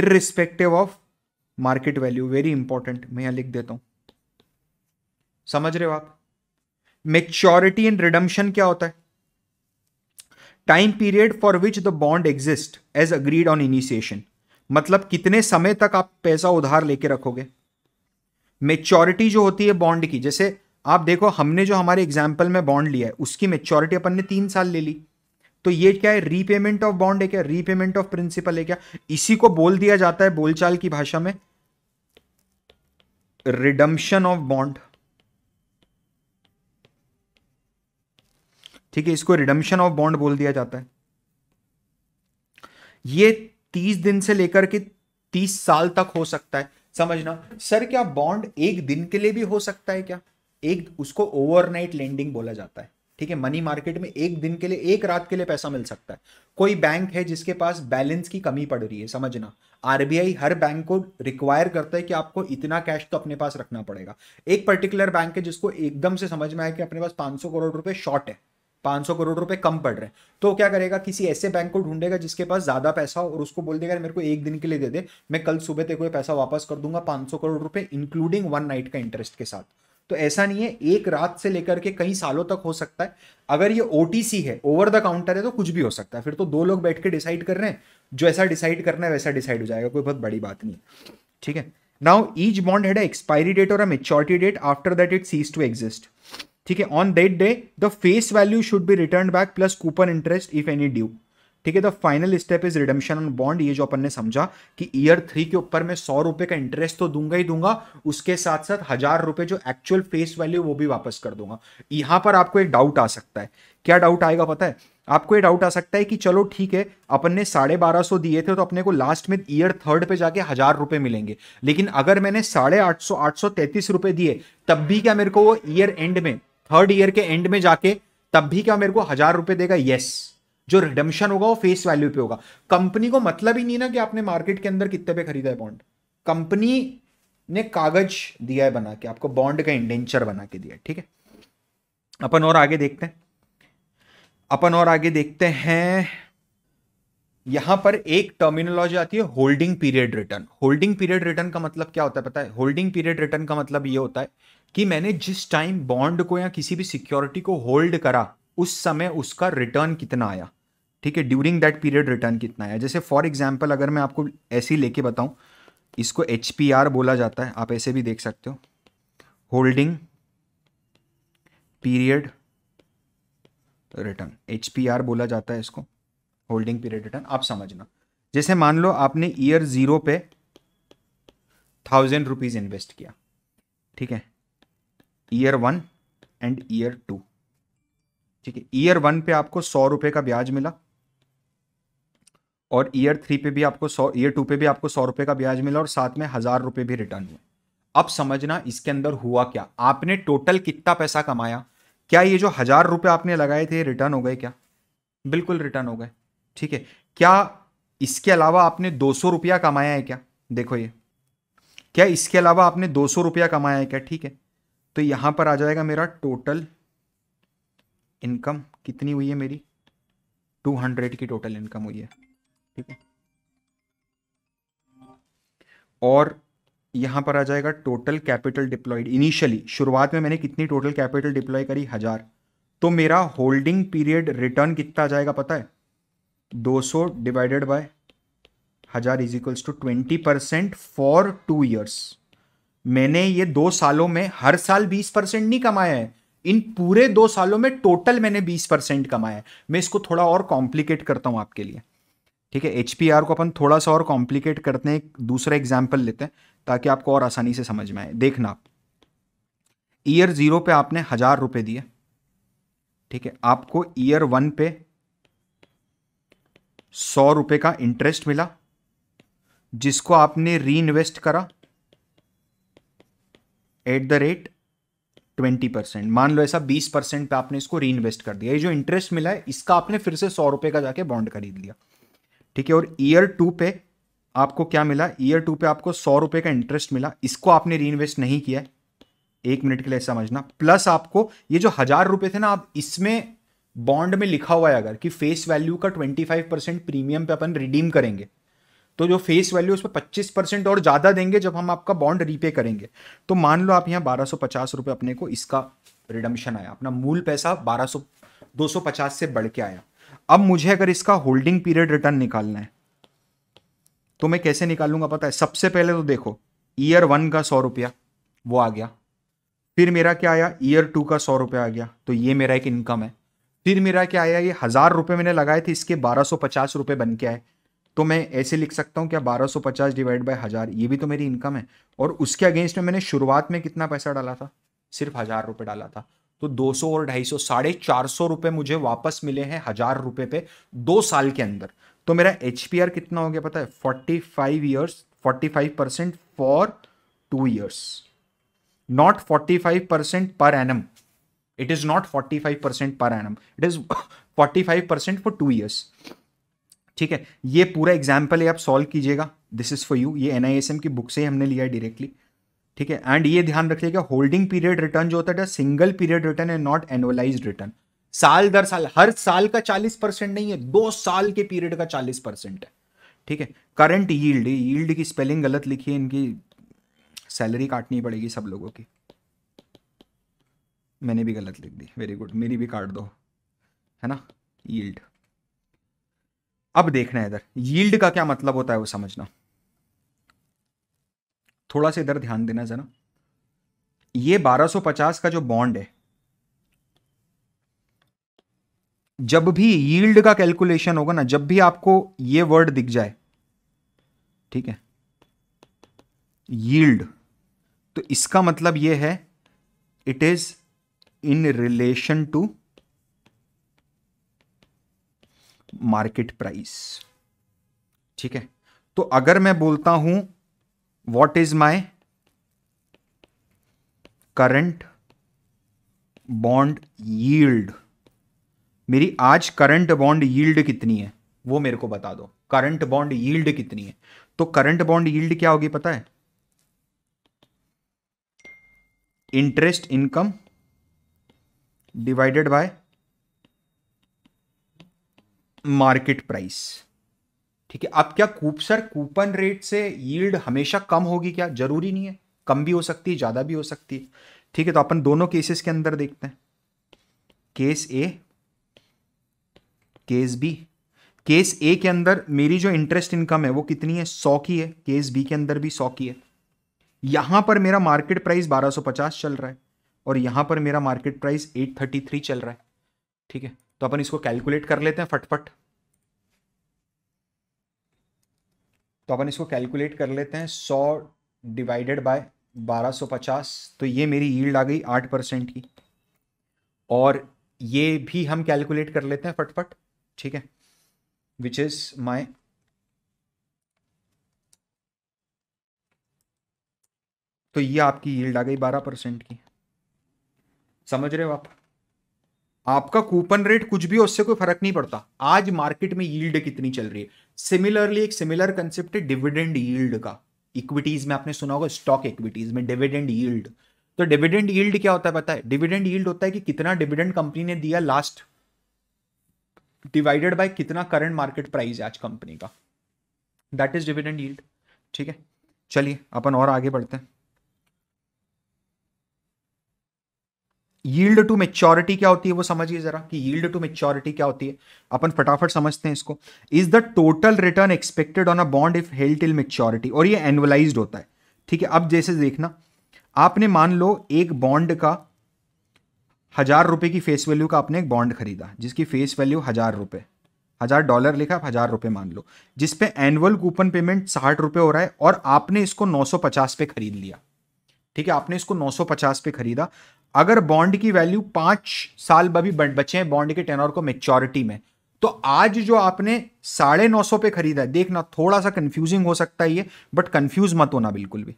irrespective of market value very important मैं यहां लिख देता हूं समझ रहे हो आप मेच्योरिटी एंड रिडम्शन क्या होता है time period for which the bond exist as agreed on initiation मतलब कितने समय तक आप पैसा उधार लेके रखोगे मेच्योरिटी जो होती है बॉन्ड की जैसे आप देखो हमने जो हमारे एग्जाम्पल में बॉन्ड लिया है उसकी मेच्योरिटी अपन ने तीन साल ले ली तो ये क्या है रीपेमेंट ऑफ बॉन्ड है क्या रीपेमेंट ऑफ प्रिंसिपल है क्या इसी को बोल दिया जाता है बोलचाल की भाषा में रिडम्शन ऑफ बॉन्ड ठीक है इसको रिडम्शन ऑफ बॉन्ड बोल दिया जाता है ये तीस दिन से लेकर के तीस साल तक हो सकता है समझना सर क्या बॉन्ड एक दिन के लिए भी हो सकता है क्या एक उसको ओवरनाइट लेंडिंग बोला जाता है ठीक है मनी मार्केट में एक दिन के लिए एक रात के लिए पैसा मिल सकता है कोई बैंक है जिसके पास बैलेंस की कमी पड़ रही है समझना आरबीआई हर बैंक को रिक्वायर करता है कि आपको इतना कैश तो अपने पास रखना पड़ेगा एक पर्टिकुलर बैंक है जिसको एकदम से समझ में आया कि अपने पास 500 करोड़ रुपए शॉर्ट है 500 करोड़ रुपए कम पड़ रहे हैं तो क्या करेगा किसी ऐसे बैंक को ढूंढेगा जिसके पास ज़्यादा पैसा हो और उसको बोल देगा मेरे को एक दिन के लिए दे दे मैं कल सुबह तेरे को पैसा वापस कर दूंगा 500 करोड़ रुपए इंक्लूडिंग वन नाइट का इंटरेस्ट के साथ तो ऐसा नहीं है एक रात से लेकर के कई सालों तक हो सकता है अगर ये ओ है ओवर द काउंटर है तो कुछ भी हो सकता है फिर तो दो लोग बैठ के डिसाइड कर रहे हैं जो ऐसा डिसाइड करना है वैसा डिसाइड हो जाएगा कोई बहुत बड़ी बात नहीं है ठीक है now each bond had expiry date और a maturity date after that it cease to exist ठीक है on that day the face value should be return back plus coupon interest if any due ठीक है the final step is redemption on bond ये जो अपन ने समझा कि year three के ऊपर मैं सौ रुपए का इंटरेस्ट तो दूंगा ही दूंगा उसके साथ साथ हजार रुपए जो एक्चुअल फेस वैल्यू वो भी वापस कर दूंगा यहां पर आपको एक डाउट आ सकता है क्या डाउट आएगा पता है आपको ये डाउट आ सकता है कि चलो ठीक है अपन ने साढ़े बारह सौ दिए थे तो अपने को लास्ट में ईयर थर्ड पे जाके हजार रुपए मिलेंगे लेकिन अगर मैंने साढ़े आठ सौ आठ सौ तैतीस रुपए दिए तब भी क्या मेरे को वो ईयर एंड में थर्ड ईयर के एंड में जाके तब भी क्या मेरे को हजार रुपए देगा यस जो रिडम्शन होगा वो फेस वैल्यू पे होगा कंपनी को मतलब ही नहीं ना कि आपने मार्केट के अंदर कितने पे खरीदा है बॉन्ड कंपनी ने कागज दिया है बना के आपको बॉन्ड का इंडेंचर बना के दिया है ठीक है अपन और आगे देखते हैं अपन और आगे देखते हैं यहां पर एक टर्मिनोलॉजी आती है holding period return holding period return का मतलब क्या होता है पता है होल्डिंग पीरियड रिटर्न का मतलब ये होता है कि मैंने जिस टाइम बॉन्ड को या किसी भी सिक्योरिटी को होल्ड करा उस समय उसका रिटर्न कितना आया ठीक है ड्यूरिंग दैट पीरियड रिटर्न कितना आया जैसे फॉर एग्जाम्पल अगर मैं आपको ऐसे ही लेके बताऊँ इसको एच बोला जाता है आप ऐसे भी देख सकते हो होल्डिंग पीरियड रिटर्न एच बोला जाता है इसको होल्डिंग पीरियड रिटर्न आप समझना जैसे मान लो आपने ईयर ज़ीरो पे थाउजेंड रुपीज़ इन्वेस्ट किया ठीक है year one and year two ठीक है ईयर वन पे आपको सौ रुपये का ब्याज मिला और ईयर थ्री पे भी आपको सौ ईयर टू पे भी आपको सौ रुपये का ब्याज मिला और साथ में हज़ार रुपये भी रिटर्न हुए अब समझना इसके अंदर हुआ क्या आपने टोटल कितना पैसा कमाया क्या ये जो हज़ार रुपये आपने लगाए थे रिटर्न हो गए क्या बिल्कुल रिटर्न हो गए ठीक है क्या इसके अलावा आपने दो सौ रुपया कमाया है क्या देखो ये क्या इसके अलावा आपने दो सौ रुपया कमाया है क्या ठीक है तो यहां पर आ जाएगा मेरा टोटल इनकम कितनी हुई है मेरी टू हंड्रेड की टोटल इनकम हुई है ठीक है और यहां पर आ जाएगा टोटल कैपिटल डिप्लॉयड इनिशियली शुरुआत में मैंने कितनी टोटल कैपिटल डिप्लॉय करी हज़ार तो मेरा होल्डिंग पीरियड रिटर्न कितना आ जाएगा पता है 200 डिवाइडेड बाय हज़ार is equals to twenty percent for two years मैंने ये दो सालों में हर साल बीस परसेंट नहीं कमाया है इन पूरे दो सालों में टोटल मैंने बीस परसेंट कमाया है मैं इसको थोड़ा और कॉम्प्लिकेट करता हूं आपके लिए ठीक है एच को अपन थोड़ा सा और कॉम्प्लिकेट करते हैं एक दूसरा एग्जाम्पल लेते हैं ताकि आपको और आसानी से समझ में आए देखना आप ईयर ज़ीरो पे आपने हज़ार रुपये दिए ठीक है आपको ईयर वन पे सौ रुपए का इंटरेस्ट मिला जिसको आपने री इन्वेस्ट करा at the rate twenty percent मान लो ऐसा बीस परसेंट पे आपने इसको री इन्वेस्ट कर दिया ये जो इंटरेस्ट मिला है इसका आपने फिर से सौ रुपये का जाके बॉन्ड खरीद लिया ठीक है और ईयर टू पे आपको क्या मिला ईयर टू पे आपको सौ रुपये का इंटरेस्ट मिला इसको आपने री इन्वेस्ट नहीं किया एक मिनट के लिए समझना प्लस आपको ये जो हजार रुपये थे ना आप इसमें बॉन्ड में लिखा हुआ है अगर कि फेस वैल्यू का ट्वेंटी फाइव परसेंट प्रीमियम पे अपन रिडीम करेंगे तो जो फेस वैल्यू उस पर पच्चीस परसेंट और ज़्यादा देंगे जब हम आपका बॉन्ड रीपे करेंगे तो मान लो आप यहाँ बारह सौ पचास रुपए अपने को इसका रिडम्शन आया अपना मूल पैसा बारह सौ दो सौ पचास से बढ़ के आया अब मुझे अगर इसका होल्डिंग पीरियड रिटर्न निकालना है तो मैं कैसे निकालूंगा पता है सबसे पहले तो देखो ईयर वन का सौ रुपया वो आ गया फिर मेरा क्या आया ईयर टू का सौ रुपया आ गया तो ये मेरा एक इनकम है फिर मेरा क्या आया ये हज़ार रुपये मैंने लगाए थे इसके बारह सौ पचास रुपये बन के आए तो मैं ऐसे लिख सकता हूँ क्या 1250 डिवाइड बाई हज़ार ये भी तो मेरी इनकम है और उसके अगेंस्ट में मैंने शुरुआत में कितना पैसा डाला था सिर्फ हज़ार रुपये डाला था तो 200 और 250 साढ़े चार सौ रुपये मुझे वापस मिले हैं हज़ार रुपये पे दो साल के अंदर तो मेरा एच कितना हो गया पता है forty five years forty five percent for two years not forty five percent per annum it is not forty five percent per annum it is forty five percent for two years ठीक है ये पूरा example है आप solve कीजिएगा this is for you ये एन की बुक से ही हमने लिया है डायरेक्टली ठीक है एंड ये ध्यान रखिएगा होल्डिंग पीरियड रिटर्न जो होता है single period return and not annualise return साल दर साल हर साल का चालीस परसेंट नहीं है दो साल के पीरियड का चालीस परसेंट है ठीक है करंट यील्ड यील्ड की स्पेलिंग गलत लिखी है इनकी सैलरी काटनी पड़ेगी सब लोगों की मैंने भी गलत लिख दी वेरी गुड मेरी भी काट दो है ना यील्ड अब देखना है इधर यील्ड का क्या मतलब होता है वो समझना थोड़ा सा इधर ध्यान देना जरा ये 1250 का जो बॉन्ड है जब भी यील्ड का कैलकुलेशन होगा ना जब भी आपको ये वर्ड दिख जाए ठीक है यील्ड तो इसका मतलब ये है it is in relation to market price ठीक है तो अगर मैं बोलता हूं what is my current bond yield मेरी आज करंट बॉन्ड यील्ड कितनी है वो मेरे को बता दो करंट बॉन्ड यील्ड कितनी है तो करंट बॉन्ड यील्ड क्या होगी पता है interest income divided by market price ठीक है अब क्या कूप सर कूपन रेट से यील्ड हमेशा कम होगी क्या जरूरी नहीं है कम भी हो सकती है ज़्यादा भी हो सकती है ठीक है तो अपन दोनों केसेस के अंदर देखते हैं case A case B case A के अंदर मेरी जो इंटरेस्ट इनकम है वो कितनी है सौ की है केस बी के अंदर भी सौ की है यहां पर मेरा मार्केट प्राइस 1250 चल रहा है और यहां पर मेरा मार्केट प्राइस 833 चल रहा है ठीक है तो अपन इसको कैलकुलेट कर लेते हैं फटफट तो अपन इसको कैलकुलेट कर लेते हैं सौ डिवाइडेड बाय 1250 तो ये मेरी यील्ड आ गई आठ परसेंट की और ये भी हम कैलकुलेट कर लेते हैं फटफट ठीक है विच इज माई तो ये आपकी यील्ड आ गई बारह परसेंट की समझ रहे हो आप आपका कूपन रेट कुछ भी उससे कोई फर्क नहीं पड़ता आज मार्केट में यील्ड कितनी चल रही है सिमिलरली एक सिमिलर कंसेप्ट है डिविडेंड यील्ड का इक्विटीज में आपने सुना होगा स्टॉक इक्विटीज में डिविडेंड यील्ड तो डिविडेंड यील्ड क्या होता है पता है डिविडेंड यील्ड होता है कि कितना डिविडेंड कंपनी ने दिया लास्ट डिवाइडेड बाय कितना करंट मार्केट प्राइस है आज कंपनी का दैट इज डिविडेंड यील्ड ठीक है चलिए अपन और आगे बढ़ते हैं यील्ड टू मेच्योरिटी क्या होती है वो समझिए जरा कि यील्ड टू मेच्योरिटी क्या होती है अपन फटाफट समझते हैं इसको is the total return expected on a bond if held till maturity और ये एनुअलाइज होता है ठीक है अब जैसे देखना आपने मान लो एक बॉन्ड का हजार रुपए की फेस वैल्यू का आपने एक बॉन्ड खरीदा जिसकी फेस वैल्यू हजार रुपए हजार डॉलर लिखा हजार रुपए मान लो जिसपे एनुअल कूपन पेमेंट साठ रुपए हो रहा है और आपने इसको 950 पे खरीद लिया ठीक है आपने इसको 950 पे खरीदा अगर बॉन्ड की वैल्यू पांच साल अभी बचे हैं बॉन्ड के टेनोर को मेच्योरिटी में तो आज जो आपने साढ़े नौ सौ पे खरीदा है देखना थोड़ा सा कंफ्यूजिंग हो सकता है ये बट कंफ्यूज मत होना बिल्कुल भी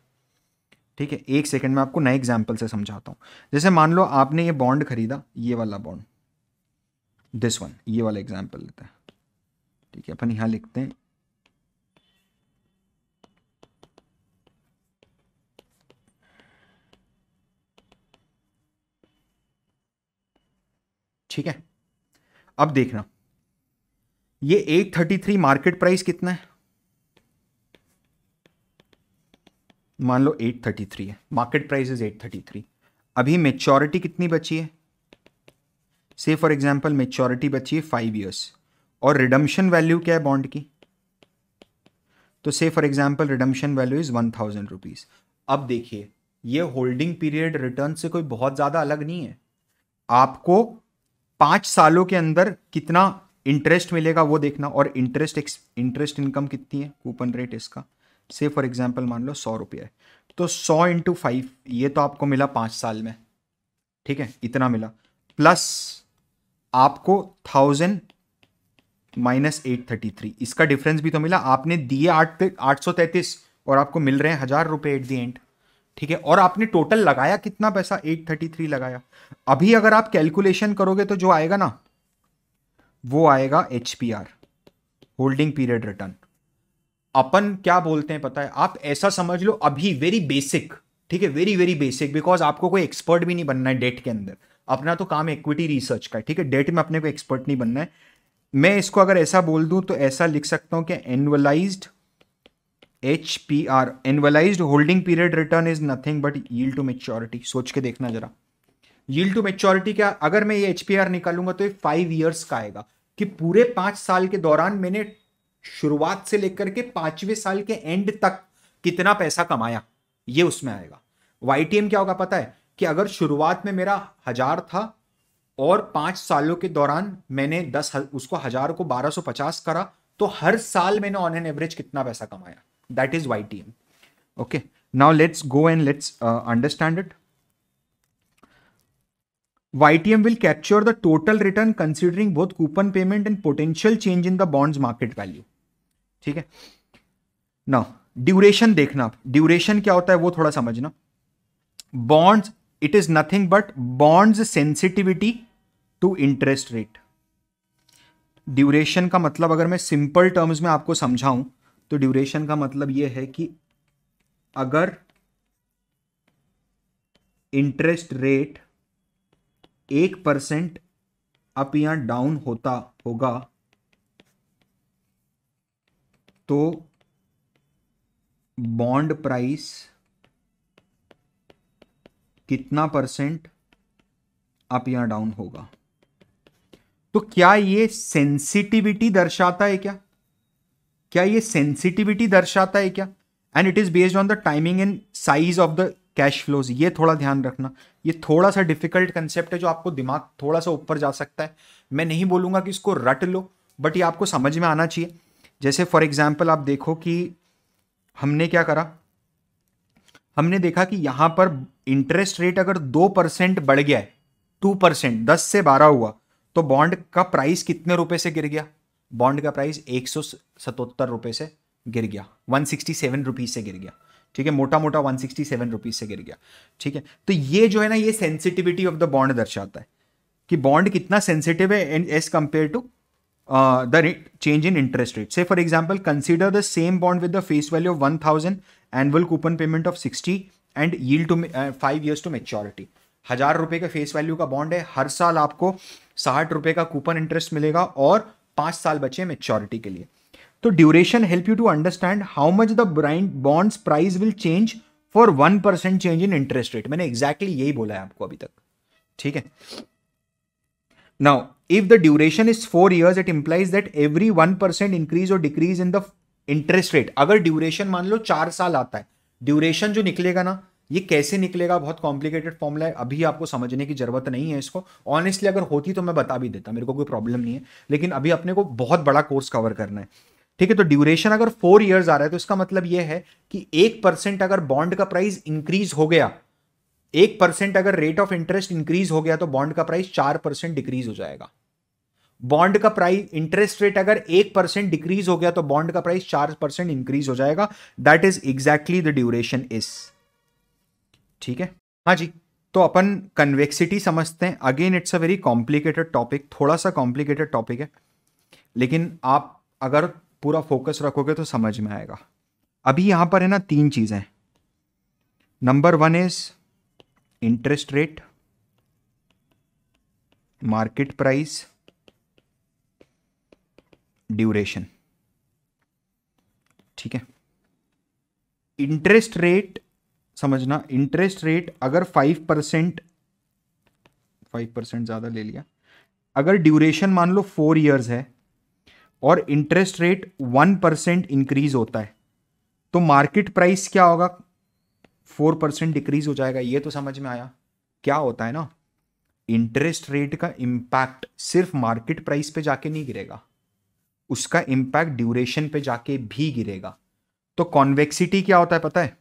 ठीक है एक सेकंड में आपको नए एग्जाम्पल से समझाता हूं जैसे मान लो आपने ये बॉन्ड खरीदा ये वाला बॉन्ड दिस वन ये वाला एग्जाम्पल लेते हैं ठीक है अपन यहां लिखते हैं ठीक है अब देखना ये 833 मार्केट प्राइस कितना है मान लो 833 है मार्केट प्राइस इज 833 अभी मेच्योरिटी कितनी बची है से फॉर एग्जांपल मेच्योरिटी बची है फाइव इयर्स और रिडम्शन वैल्यू क्या है बॉन्ड की तो से for example redemption value is one thousand rupees अब देखिए ये होल्डिंग पीरियड रिटर्न से कोई बहुत ज़्यादा अलग नहीं है आपको पाँच सालों के अंदर कितना इंटरेस्ट मिलेगा वो देखना और इंटरेस्ट इंटरेस्ट इनकम कितनी है कूपन रेट इसका से फॉर एग्जाम्पल मान लो सौ रुपया है तो सौ इंटू फाइव ये तो आपको मिला पाँच साल में ठीक है इतना मिला प्लस आपको thousand minus eight thirty three इसका डिफरेंस भी तो मिला आपने दिए आठ आठ सौ तैंतीस और आपको मिल रहे हैं हजार रुपये एट दी एंड ठीक है और आपने टोटल लगाया कितना पैसा 833 लगाया अभी अगर आप कैलकुलेशन करोगे तो जो आएगा ना वो आएगा एच होल्डिंग पीरियड रिटर्न अपन क्या बोलते हैं पता है आप ऐसा समझ लो अभी वेरी बेसिक ठीक है वेरी वेरी बेसिक बिकॉज आपको कोई एक्सपर्ट भी नहीं बनना है डेट के अंदर अपना तो काम इक्विटी रिसर्च का है ठीक है डेट में अपने को एक्सपर्ट नहीं बनना है मैं इसको अगर ऐसा बोल दूं तो ऐसा लिख सकता हूं कि annualised H P R annualise holding period return is nothing but yield to maturity सोच के देखना जरा यील्ड टू मेच्योरिटी क्या अगर मैं ये एच पी आर निकालूंगा तो ये फाइव ईयर्स का आएगा कि पूरे पांच साल के दौरान मैंने शुरुआत से लेकर के पांचवें साल के एंड तक कितना पैसा कमाया ये उसमें आएगा वाई क्या होगा पता है कि अगर शुरुआत में मेरा हजार था और पांच सालों के दौरान मैंने दस उसको हजार को बारह सौ पचास करा तो हर साल मैंने ऑन एन एवरेज कितना पैसा कमाया that is ytm okay now let's go and let's uh, understand it ytm will capture the total return considering both coupon payment and potential change in the bonds market value theek hai now duration देखना आप duration क्या होता है वो थोड़ा समझना bonds it is nothing but bonds sensitivity to interest rate duration का मतलब अगर मैं सिंपल टर्म्स में आपको समझाऊं तो ड्यूरेशन का मतलब यह है कि अगर इंटरेस्ट रेट एक परसेंट अप या डाउन होता होगा तो बॉन्ड प्राइस कितना परसेंट अप या डाउन होगा तो क्या ये सेंसिटिविटी दर्शाता है क्या क्या ये सेंसिटिविटी दर्शाता है क्या and it is based on the timing and size of the cash flows ये थोड़ा ध्यान रखना ये थोड़ा सा डिफिकल्ट कंसेप्ट है जो आपको दिमाग थोड़ा सा ऊपर जा सकता है मैं नहीं बोलूँगा कि इसको रट लो बट ये आपको समझ में आना चाहिए जैसे फॉर एग्जाम्पल आप देखो कि हमने क्या करा हमने देखा कि यहाँ पर इंटरेस्ट रेट अगर दो परसेंट बढ़ गया है टू परसेंट दस से बारह हुआ तो बॉन्ड का प्राइस कितने रुपए से गिर गया बॉन्ड का प्राइस एक सौ सतहत्तर रुपये से गिर गया वन सिक्सटी सेवन रुपीज़ से गिर गया ठीक है मोटा मोटा वन सिक्सटी सेवन रुपीज़ से गिर गया ठीक है तो ये जो है ना ये सेंसिटिविटी ऑफ द बॉन्ड दर्शाता है कि बॉन्ड कितना सेंसिटिव है and as compare to the change in interest rate से for example consider the same bond with the face value of one thousand annual coupon payment of sixty and yield to five years to maturity हज़ार रुपये का face value का bond है हर साल आपको साठ रुपए का कूपन इंटरेस्ट मिलेगा और पांच साल बचे मेच्योरिटी के लिए तो duration help you to understand how much the bond bonds price will change for one percent change in interest rate मैंने एग्जैक्टली exactly यही बोला है आपको अभी तक ठीक है now if the duration is four years it implies that every one percent increase और decrease in the interest rate अगर ड्यूरेशन मान लो चार साल आता है ड्यूरेशन जो निकलेगा ना ये कैसे निकलेगा बहुत कॉम्प्लिकेटेड फॉर्मूला है अभी आपको समझने की जरूरत नहीं है इसको ऑनेस्टली अगर होती तो मैं बता भी देता मेरे को कोई प्रॉब्लम नहीं है लेकिन अभी अपने को बहुत बड़ा कोर्स कवर करना है ठीक है तो ड्यूरेशन अगर फोर ईयर्स आ रहा है तो इसका मतलब यह है कि एक परसेंट अगर बॉन्ड का प्राइस इंक्रीज हो गया एक परसेंट अगर रेट ऑफ इंटरेस्ट इंक्रीज हो गया तो बॉन्ड का प्राइस चार परसेंट डिक्रीज हो जाएगा बॉन्ड का प्राइस इंटरेस्ट रेट अगर एक परसेंट डिक्रीज हो गया तो बॉन्ड का प्राइस चार परसेंट इंक्रीज हो जाएगा that is exactly the duration is ठीक है हाँ जी तो अपन कन्वेक्सिटी समझते हैं again it's a very complicated topic थोड़ा सा कॉम्प्लिकेटेड टॉपिक है लेकिन आप अगर पूरा फोकस रखोगे तो समझ में आएगा अभी यहां पर है ना तीन चीज़ें number one is interest rate market price duration ठीक है इंटरेस्ट रेट समझना इंटरेस्ट रेट अगर फाइव परसेंट फाइव परसेंट ज़्यादा ले लिया अगर ड्यूरेशन मान लो फोर इयर्स है और interest rate one percent increase होता है तो मार्केट प्राइस क्या होगा फोर परसेंट डिक्रीज हो जाएगा ये तो समझ में आया क्या होता है ना इंटरेस्ट रेट का इंपैक्ट सिर्फ मार्केट प्राइस पे जाके नहीं गिरेगा उसका इंपैक्ट ड्यूरेशन पे जाके भी गिरेगा तो कॉन्वेक्सिटी क्या होता है पता है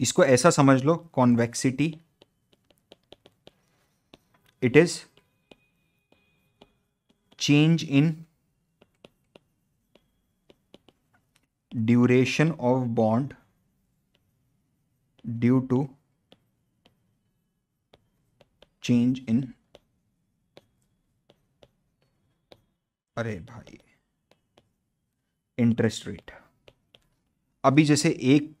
इसको ऐसा समझ लो convexity it is change in duration of bond due to change in अरे भाई इंटरेस्ट रेट अभी जैसे एक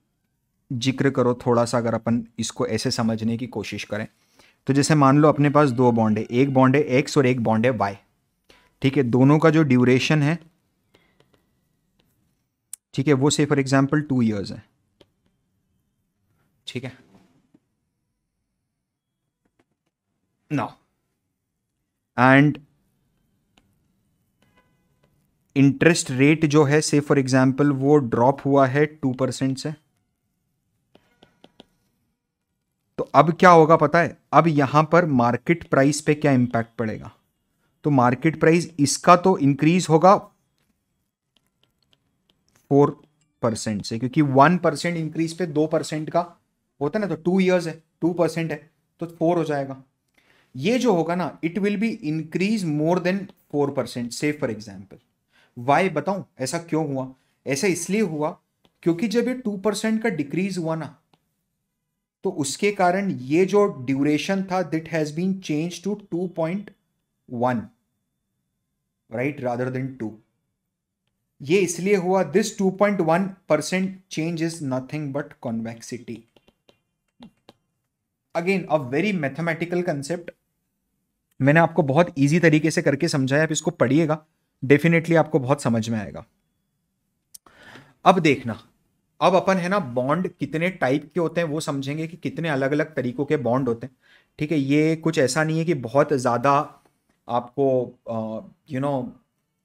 जिक्र करो थोड़ा सा अगर अपन इसको ऐसे समझने की कोशिश करें तो जैसे मान लो अपने पास दो बॉन्ड है एक बॉन्ड है एक्स और एक बॉन्ड है वाई ठीक है दोनों का जो ड्यूरेशन है ठीक है वो से फॉर एग्जाम्पल टू ईयर्स है ठीक है नाउ एंड इंटरेस्ट रेट जो है से फॉर एग्जाम्पल वो ड्रॉप हुआ है टू परसेंट से अब क्या होगा पता है अब यहां पर मार्केट प्राइस पे क्या इंपैक्ट पड़ेगा तो मार्केट प्राइस इसका तो इंक्रीज होगा फोर परसेंट से क्योंकि वन परसेंट इंक्रीज पे दो परसेंट का होता है ना तो टू इयर्स है टू परसेंट है तो फोर हो जाएगा ये जो होगा ना it will be increase more than four percent से फॉर एग्जाम्पल वाई बताऊं ऐसा क्यों हुआ ऐसा इसलिए हुआ क्योंकि जब ये टू परसेंट का डिक्रीज हुआ ना तो उसके कारण ये जो ड्यूरेशन था that has been change to two point one right rather than two ये इसलिए हुआ this 2.1 percent change is nothing but convexity again a very mathematical concept मैंने आपको बहुत इजी तरीके से करके समझाया आप इसको पढ़िएगा डेफिनेटली आपको बहुत समझ में आएगा अब देखना अब अपन है ना बॉन्ड कितने टाइप के होते हैं वो समझेंगे कि कितने अलग अलग तरीकों के बॉन्ड होते हैं ठीक है ये कुछ ऐसा नहीं है कि बहुत ज़्यादा आपको यू नो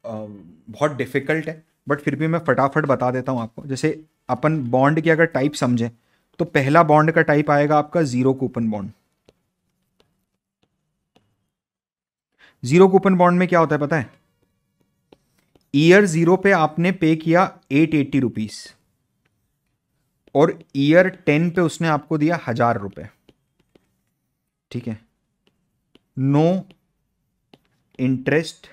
बहुत डिफ़िकल्ट है बट फिर भी मैं फटाफट बता देता हूँ आपको जैसे अपन बॉन्ड की अगर टाइप समझें तो पहला बॉन्ड का टाइप आएगा आपका zero coupon bond zero coupon bond में क्या होता है पता है ईयर जीरो पे आपने पे किया एट एट्टी रुपीज़ और ईयर टेन पे उसने आपको दिया हजार रुपए ठीक है no interest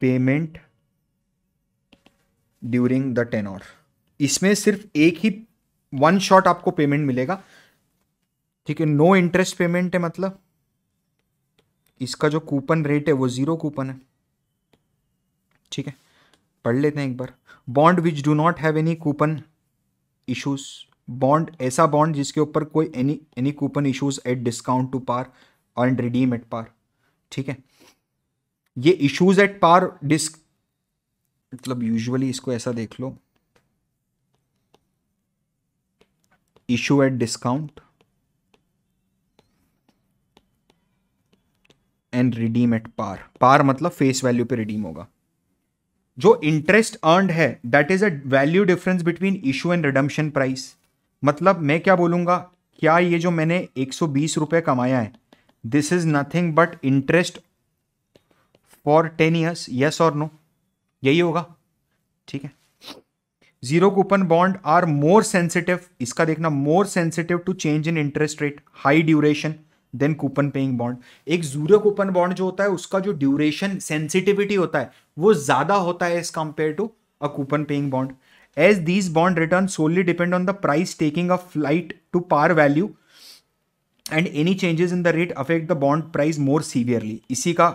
payment during the ten और इसमें सिर्फ एक ही वन शॉट आपको पेमेंट मिलेगा ठीक है नो इंटरेस्ट पेमेंट है मतलब इसका जो कूपन रेट है वो ज़ीरो कूपन है ठीक है पढ़ लेते हैं एक बार bond which do not have any coupon issues bond ऐसा बॉन्ड जिसके ऊपर कोई any any coupon issues at discount to par और एंड रिडीम एट पार ठीक है ये इशूज एट पार डिस्क मतलब यूजली इसको ऐसा देख लो issue at discount and redeem at par par मतलब फेस वैल्यू पे रिडीम होगा जो इंटरेस्ट अर्नड है that is a value difference between issue and redemption price मतलब मैं क्या बोलूंगा क्या ये जो मैंने एक सौ बीस रुपए कमाया है this is nothing but interest for ten years yes और नो यही होगा ठीक है zero coupon bond are more sensitive इसका देखना more sensitive to change in interest rate high duration than coupon paying bond एक जूरो कूपन बॉन्ड जो होता है उसका जो ड्यूरेशन सेंसिटिविटी होता है वो ज़्यादा होता है as compare to a coupon paying bond as these bond return solely depend on the price taking a flight to par value and any changes in the rate affect the bond price more severely इसी का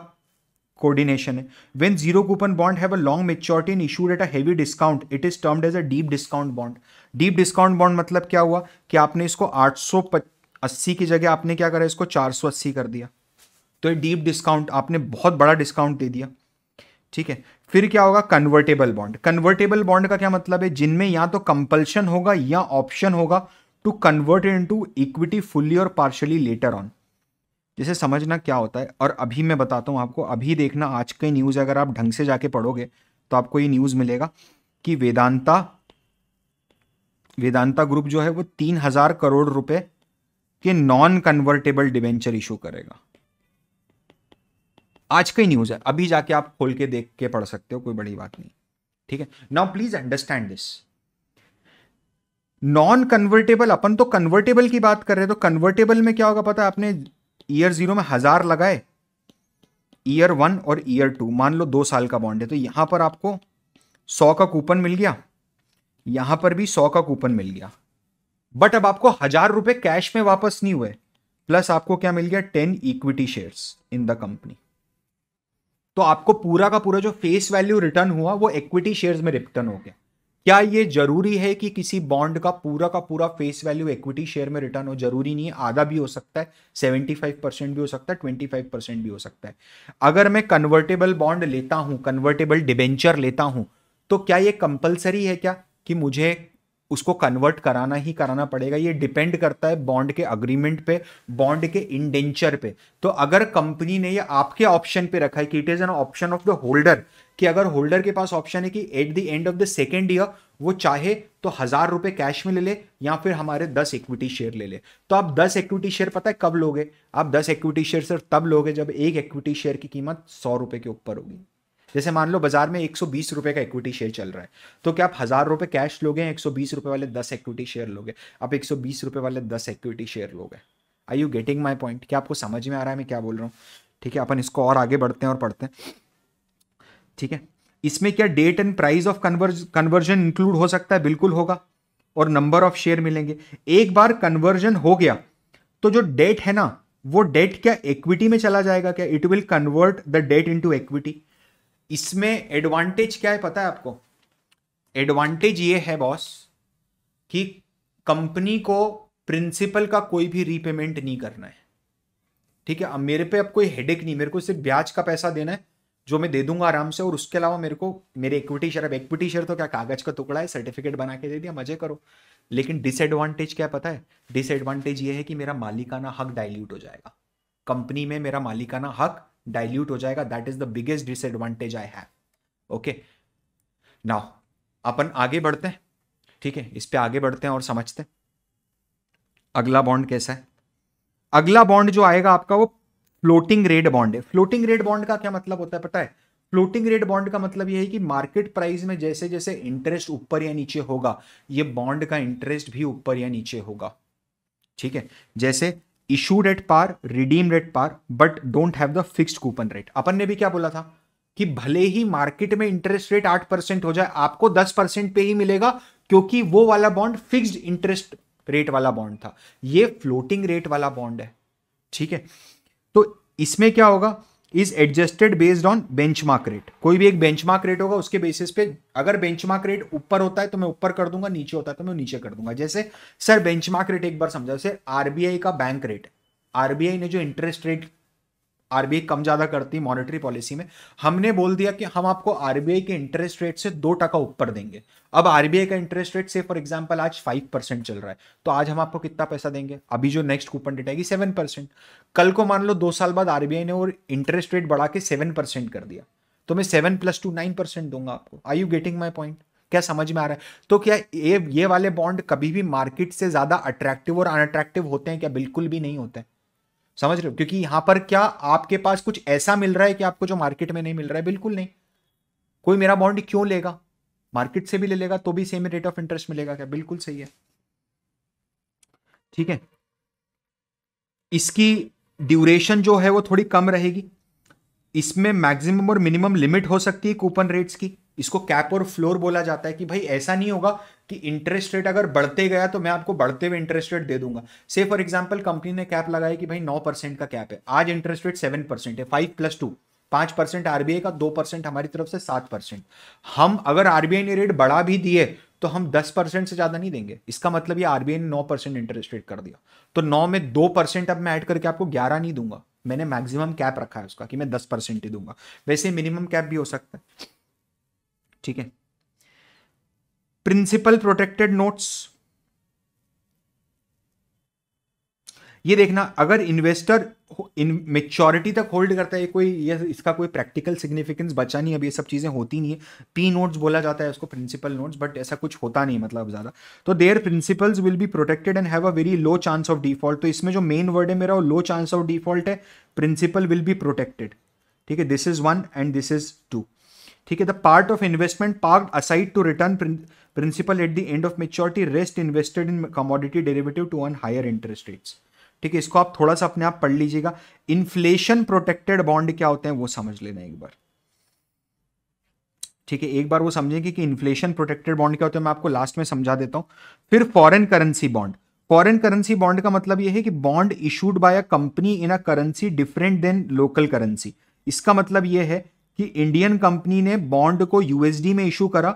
coordination है when zero coupon bond have a long maturity in issued at a heavy discount it is termed as a deep discount bond deep discount bond मतलब क्या हुआ कि आपने इसको आठ सौ अस्सी की जगह आपने क्या करा इसको चार सौ अस्सी कर दिया तो ये डीप डिस्काउंट आपने बहुत बड़ा डिस्काउंट दे दिया ठीक है फिर क्या होगा कन्वर्टेबल बॉन्ड कन्वर्टेबल बॉन्ड का क्या मतलब है जिनमें या तो कंपल्शन होगा या ऑप्शन होगा to convert into equity fully और पार्शली लेटर ऑन जैसे समझना क्या होता है और अभी मैं बताता हूँ आपको अभी देखना आज के न्यूज़ अगर आप ढंग से जाके पढ़ोगे तो आपको ये न्यूज़ मिलेगा कि वेदांता वेदांता ग्रुप जो है वो तीन हज़ार करोड़ रुपए कि नॉन कन्वर्टेबल डिवेंचर इशू करेगा आज का ही न्यूज है अभी जाके आप खोल के देख के पढ़ सकते हो कोई बड़ी बात नहीं ठीक है now please understand this non convertible अपन तो कन्वर्टेबल की बात कर रहे हैं तो कन्वर्टेबल में क्या होगा पता है आपने ईयर जीरो में हजार लगाए ईयर वन और ईयर टू मान लो दो साल का बॉन्ड है तो यहां पर आपको सौ का कूपन मिल गया यहां पर भी सौ का कूपन मिल गया बट अब आपको हजार रुपए कैश में वापस नहीं हुए प्लस आपको क्या मिल गया ten equity shares in the company तो आपको पूरा का पूरा जो फेस वैल्यू रिटर्न हुआ वो इक्विटी शेयर्स में रिटर्न हो गया क्या ये जरूरी है कि किसी बॉन्ड का पूरा का पूरा फेस वैल्यू इक्विटी शेयर में रिटर्न हो जरूरी नहीं है आधा भी हो सकता है सेवेंटी फाइव परसेंट भी हो सकता है ट्वेंटी फाइव परसेंट भी हो सकता है अगर मैं कन्वर्टेबल बॉन्ड लेता हूं कन्वर्टेबल डिबेंचर लेता हूं तो क्या ये कंपलसरी है क्या कि मुझे उसको कन्वर्ट कराना ही कराना पड़ेगा ये डिपेंड करता है बॉन्ड के अग्रीमेंट पे बॉन्ड के इंडेंचर पे तो अगर कंपनी ने ये आपके ऑप्शन पे रखा है कि it is an option of the holder कि अगर होल्डर के पास ऑप्शन है कि at the end of the second year वो चाहे तो हज़ार रुपए कैश में ले ले या फिर हमारे दस इक्विटी शेयर ले ले तो आप दस इक्विटी शेयर पता है कब लोगे आप दस इक्विटी शेयर सिर्फ तब लोगे जब एक इक्विटी शेयर की कीमत सौ रुपए के ऊपर होगी जैसे मान लो बाजार में एक सौ का इक्विटी शेयर चल रहा है तो क्या आप हज़ार रुपये कैश लोगे एक सौ वाले दस इक्विटी शेयर लोगे आप एक सौ वाले दस इक्विटी शेयर लोगे I you getting my point क्या आपको समझ में आ रहा है मैं क्या बोल रहा हूँ ठीक है अपन इसको और आगे बढ़ते हैं और पढ़ते हैं ठीक है इसमें क्या date and price of converge conversion include हो सकता है बिल्कुल होगा और नंबर ऑफ शेयर मिलेंगे एक बार कन्वर्जन हो गया तो जो डेट है ना वो डेट क्या इक्विटी में चला जाएगा क्या it will convert the debt into equity इसमें एडवांटेज क्या है पता है आपको एडवांटेज ये है बॉस कि कंपनी को प्रिंसिपल का कोई भी रीपेमेंट नहीं करना है ठीक है अब मेरे पे अब कोई हेडेक नहीं मेरे को सिर्फ ब्याज का पैसा देना है जो मैं दे दूंगा आराम से और उसके अलावा मेरे को मेरे इक्विटी शेयर अब इक्विटी शेयर तो क्या कागज का टुकड़ा है सर्टिफिकेट बना के दे दिया मजे करो लेकिन डिसएडवांटेज क्या पता है डिसएडवांटेज ये है कि मेरा मालिकाना हक डाइल्यूट हो जाएगा कंपनी में मेरा मालिकाना हक डाइल्यूट हो जाएगा that is the biggest disadvantage I have okay now अपन आगे बढ़ते हैं ठीक है इस पे आगे बढ़ते हैं और समझते हैं अगला बॉन्ड कैसा है अगला बॉन्ड जो आएगा आपका वो फ्लोटिंग रेट बॉन्ड है फ्लोटिंग रेट बॉन्ड का क्या मतलब होता है पता है फ्लोटिंग रेट बॉन्ड का मतलब यह है कि मार्केट प्राइस में जैसे जैसे इंटरेस्ट ऊपर या नीचे होगा ये बॉन्ड का इंटरेस्ट भी ऊपर या नीचे होगा ठीक है जैसे issued at par redeem rate par but don't have the fixed coupon rate अपन ने भी क्या बोला था कि भले ही मार्केट में इंटरेस्ट रेट आठ परसेंट हो जाए आपको दस परसेंट पे ही मिलेगा क्योंकि वो वाला बॉन्ड फिक्स्ड इंटरेस्ट रेट वाला बॉन्ड था ये फ्लोटिंग रेट वाला बॉन्ड है ठीक है तो इसमें क्या होगा is adjusted based on benchmark rate कोई भी एक बेंचमार्क रेट होगा उसके बेसिस पे अगर बेंचमार्क रेट ऊपर होता है तो मैं ऊपर कर दूंगा नीचे होता है तो मैं नीचे कर दूंगा जैसे सर बेंचमार्क रेट एक बार समझा सर आरबीआई का बैंक रेट आरबीआई ने जो इंटरेस्ट रेट आरबीआई कम ज़्यादा करती मॉनिटरी पॉलिसी में हमने बोल दिया कि हम आपको आरबीआई के इंटरेस्ट रेट से दो टका ऊपर देंगे अब आरबीआई का इंटरेस्ट रेट से फॉर एग्जांपल आज फाइव परसेंट चल रहा है तो आज हम आपको कितना पैसा देंगे अभी जो नेक्स्ट कूपन डेट आएगी सेवन परसेंट कल को मान लो दो साल बाद आरबीआई ने और इंटरेस्ट रेट बढ़ा के सेवन परसेंट कर दिया तो मैं seven plus two nine percent दूंगा आपको I you getting my point क्या समझ में आ रहा है तो क्या ये ये वाले बॉन्ड कभी भी मार्केट से ज़्यादा अट्रैक्टिव और अनअट्रैक्टिव होते हैं क्या बिल्कुल भी नहीं होते हैं समझ रहे हो क्योंकि यहां पर क्या आपके पास कुछ ऐसा मिल रहा है कि आपको जो मार्केट में नहीं मिल रहा है बिल्कुल नहीं कोई मेरा बॉन्ड क्यों लेगा मार्केट से भी ले लेगा तो भी सेम रेट ऑफ इंटरेस्ट मिलेगा क्या बिल्कुल सही है ठीक है इसकी ड्यूरेशन जो है वो थोड़ी कम रहेगी इसमें मैक्सिमम और मिनिमम लिमिट हो सकती है कूपन रेट्स की इसको कैप और फ्लोर बोला जाता है कि भाई ऐसा नहीं होगा कि इंटरेस्ट रेट अगर बढ़ते गया तो मैं आपको बढ़ते हुए इंटरेस्ट रेट दे दूंगा से फॉर एग्जाम्पल कंपनी ने कैप लगाया कि भाई नौ परसेंट का कैप है आज इंटरेस्ट रेट सेवन परसेंट है फाइव प्लस टू पांच परसेंट आरबीआई का दो परसेंट हमारी तरफ से सात परसेंट हम अगर आरबीआई ने रेट बढ़ा भी दिए तो हम दस परसेंट से ज्यादा नहीं देंगे इसका मतलब ये आरबीआई ने नौ परसेंट इंटरेस्ट रेट कर दिया तो नौ में दो परसेंट अब मैं ऐड करके आपको ग्यारह नहीं दूंगा मैंने मैक्सिमम कैप रखा है उसका कि मैं दस परसेंट ही दूंगा वैसे मिनिमम कैप भी हो सकता है ठीक है प्रिंसिपल प्रोटेक्टेड नोट्स ये देखना अगर इन्वेस्टर इन मेच्योरिटी तक होल्ड करता है कोई ये इसका कोई प्रैक्टिकल सिग्निफिकेंस बचा नहीं अब ये सब चीज़ें होती नहीं है पी नोट्स बोला जाता है उसको प्रिंसिपल नोट्स बट ऐसा कुछ होता नहीं मतलब ज़्यादा तो their principals will be protected and have a very low chance of default तो इसमें जो मेन वर्ड है मेरा वो लो चांस ऑफ डिफॉल्ट है प्रिंसिपल विल बी प्रोटेक्टेड ठीक है this is one and this is two ठीक है the part of investment park aside to return principal at the end of maturity rest invested in commodity derivative to earn higher interest rates ठीक है इसको आप थोड़ा सा अपने आप पढ़ लीजिएगा इन्फ्लेशन प्रोटेक्टेड बॉन्ड क्या होते हैं वो समझ लेना एक बार ठीक है एक बार वो समझेंगे कि इन्फ्लेशन प्रोटेक्टेड बॉन्ड क्या होता है मैं आपको लास्ट में समझा देता हूं फिर foreign currency bond foreign currency bond का मतलब यह है कि bond issued by a company in a currency different than local currency इसका मतलब यह है कि इंडियन कंपनी ने बॉन्ड को यूएसडी में इशू करा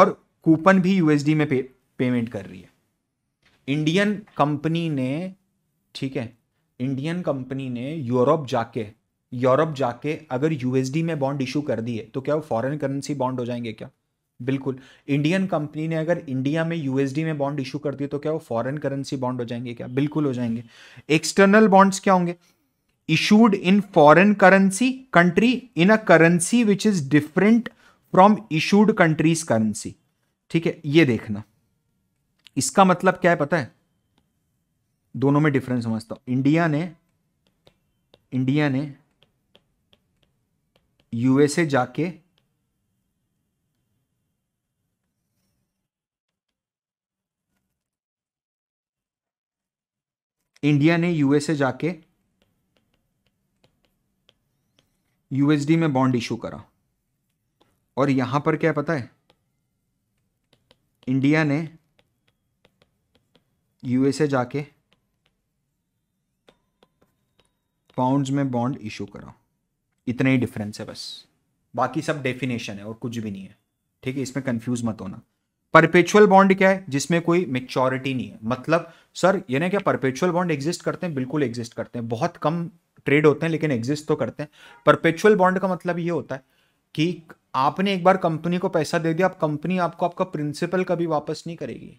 और कूपन भी यूएसडी में पे, पेमेंट कर रही है इंडियन कंपनी ने ठीक है इंडियन कंपनी ने यूरोप जाके यूरोप जाके अगर यूएसडी में बॉन्ड इशू कर दिए तो क्या वो फॉरेन करेंसी बॉन्ड हो जाएंगे क्या बिल्कुल इंडियन कंपनी ने अगर इंडिया में यूएसडी में बॉन्ड इशू कर दिए तो क्या वो फॉरेन करेंसी बॉन्ड हो जाएंगे क्या बिल्कुल हो जाएंगे एक्सटर्नल बॉन्ड्स क्या होंगे issued in foreign currency country in a currency which is different from issued country's currency ठीक है ये देखना इसका मतलब क्या है पता है दोनों में डिफरेंस समझता हूं इंडिया ने इंडिया ने यूएसए जाके इंडिया ने यूएसए जाके यूएसडी में बॉन्ड इशू करा और यहां पर क्या पता है इंडिया ने यूएसए जाके पाउंड्स में बॉन्ड इशू करा इतना ही डिफरेंस है बस बाकी सब डेफिनेशन है और कुछ भी नहीं है ठीक है इसमें कंफ्यूज मत होना परपेचुअल बॉन्ड क्या है जिसमें कोई मेच्योरिटी नहीं है मतलब सर ये ना क्या परपेचुअल बॉन्ड एग्जिस्ट करते हैं बिल्कुल एग्जिस्ट करते हैं बहुत कम ट्रेड होते हैं लेकिन एग्जिस्ट तो करते हैं परपेचुअल बॉन्ड का मतलब ये होता है कि आपने एक बार कंपनी को पैसा दे दिया आप कंपनी आपको आपका प्रिंसिपल कभी वापस नहीं करेगी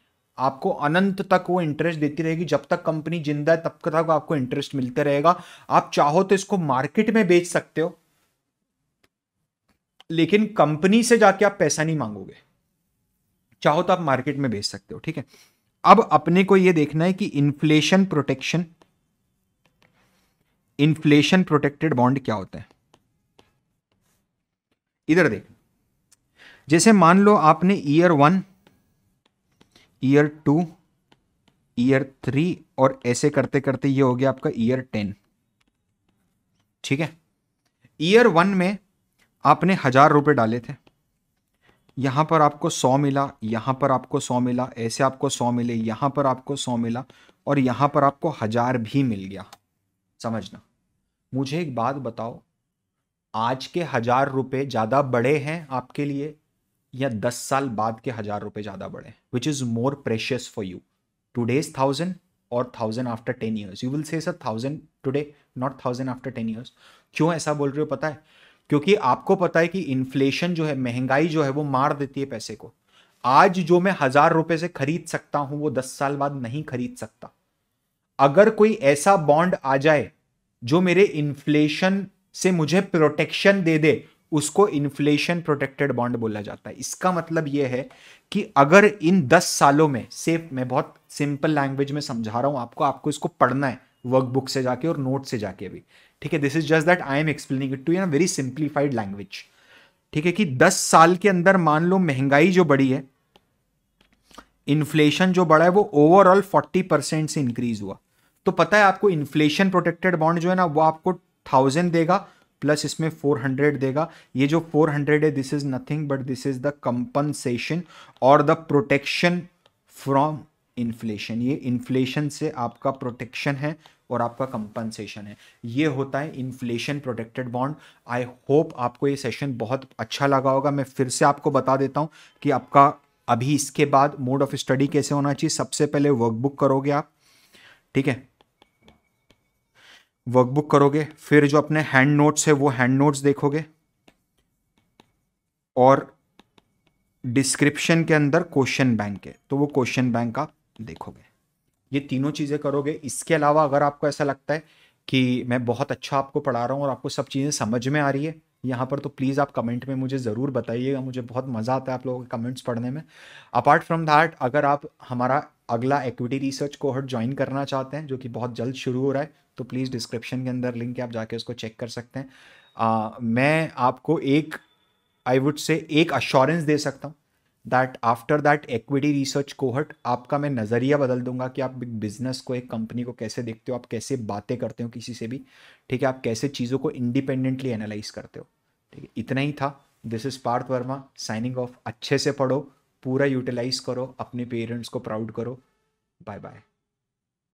आपको अनंत तक वो इंटरेस्ट देती रहेगी जब तक कंपनी जिंदा है तब तक आपको इंटरेस्ट मिलते रहेगा आप चाहो तो इसको मार्केट में बेच सकते हो लेकिन कंपनी से जाके आप पैसा नहीं मांगोगे चाहो तो आप मार्केट में बेच सकते हो ठीक है अब अपने को यह देखना है कि inflation protection inflation protected bond क्या होते हैं इधर देख जैसे मान लो आपने year one year two year three और ऐसे करते करते ये हो गया आपका ईयर टेन ठीक है ईयर वन में आपने हजार रुपए डाले थे यहां पर आपको सौ मिला यहां पर आपको सौ मिला ऐसे आपको सौ मिले यहां पर आपको सौ मिला और यहां पर आपको हजार भी मिल गया समझना मुझे एक बात बताओ आज के हजार रुपए ज़्यादा बड़े हैं आपके लिए या दस साल बाद के हजार रुपए ज़्यादा बड़े हैं which is more precious for you today's thousand और thousand after ten years you will say sir thousand today not thousand after ten years क्यों ऐसा बोल रहे हो पता है क्योंकि आपको पता है कि इन्फ्लेशन जो है महंगाई जो है वो मार देती है पैसे को आज जो मैं हजार रुपए से खरीद सकता हूं वो दस साल बाद नहीं खरीद सकता अगर कोई ऐसा बॉन्ड आ जाए जो मेरे इन्फ्लेशन से मुझे प्रोटेक्शन दे दे उसको इन्फ्लेशन प्रोटेक्टेड बॉन्ड बोला जाता है इसका मतलब यह है कि अगर इन दस सालों में सेफ मैं बहुत सिंपल लैंग्वेज में समझा रहा हूं आपको आपको इसको पढ़ना है वर्कबुक से जाके और नोट से जाके भी ठीक है this is just that I am explaining it to in very simplified language ठीक है कि दस साल के अंदर मान लो महंगाई जो बढ़ी है इन्फ्लेशन जो बढ़ा है वो ओवरऑल फोर्टी परसेंट से इंक्रीज हुआ तो पता है आपको इन्फ्लेशन प्रोटेक्टेड बॉन्ड जो है ना वो आपको थाउजेंड देगा प्लस इसमें फोर हंड्रेड देगा ये जो फोर हंड्रेड है this is nothing but this is the compensation और द प्रोटेक्शन फ्रॉम इन्फ्लेशन ये इन्फ्लेशन से आपका प्रोटेक्शन है और आपका कंपनसेशन है ये होता है inflation protected bond I hope आपको ये सेशन बहुत अच्छा लगा होगा मैं फिर से आपको बता देता हूँ कि आपका अभी इसके बाद मोड ऑफ स्टडी कैसे होना चाहिए सबसे पहले वर्कबुक करोगे आप ठीक है वर्कबुक करोगे फिर जो अपने हैंड नोट्स है वो हैंड नोट्स देखोगे और डिस्क्रिप्शन के अंदर क्वेश्चन बैंक है तो वो क्वेश्चन बैंक आप देखोगे ये तीनों चीज़ें करोगे इसके अलावा अगर आपको ऐसा लगता है कि मैं बहुत अच्छा आपको पढ़ा रहा हूँ और आपको सब चीज़ें समझ में आ रही है यहाँ पर तो प्लीज़ आप कमेंट में मुझे ज़रूर बताइएगा मुझे बहुत मज़ा आता है आप लोगों के कमेंट्स पढ़ने में अपार्ट फ्रॉम दैट अगर आप हमारा अगला एक्विटी रिसर्च कोहट ज्वाइन करना चाहते हैं जो कि बहुत जल्द शुरू हो रहा है तो प्लीज़ डिस्क्रिप्शन के अंदर लिंक है आप जाके उसको चेक कर सकते हैं आ, मैं आपको एक आई वुड से एक अश्योरेंस दे सकता हूँ that after that equity research कोहट आपका मैं नज़रिया बदल दूंगा कि आप एक बिजनेस को एक कंपनी को कैसे देखते हो आप कैसे बातें करते हो किसी से भी ठीक है आप कैसे चीज़ों को इंडिपेंडेंटली एनालाइज करते हो ठीक है इतना ही था this is Parth Verma signing off अच्छे से पढ़ो पूरा यूटिलाइज करो अपने पेरेंट्स को प्राउड करो बाय बाय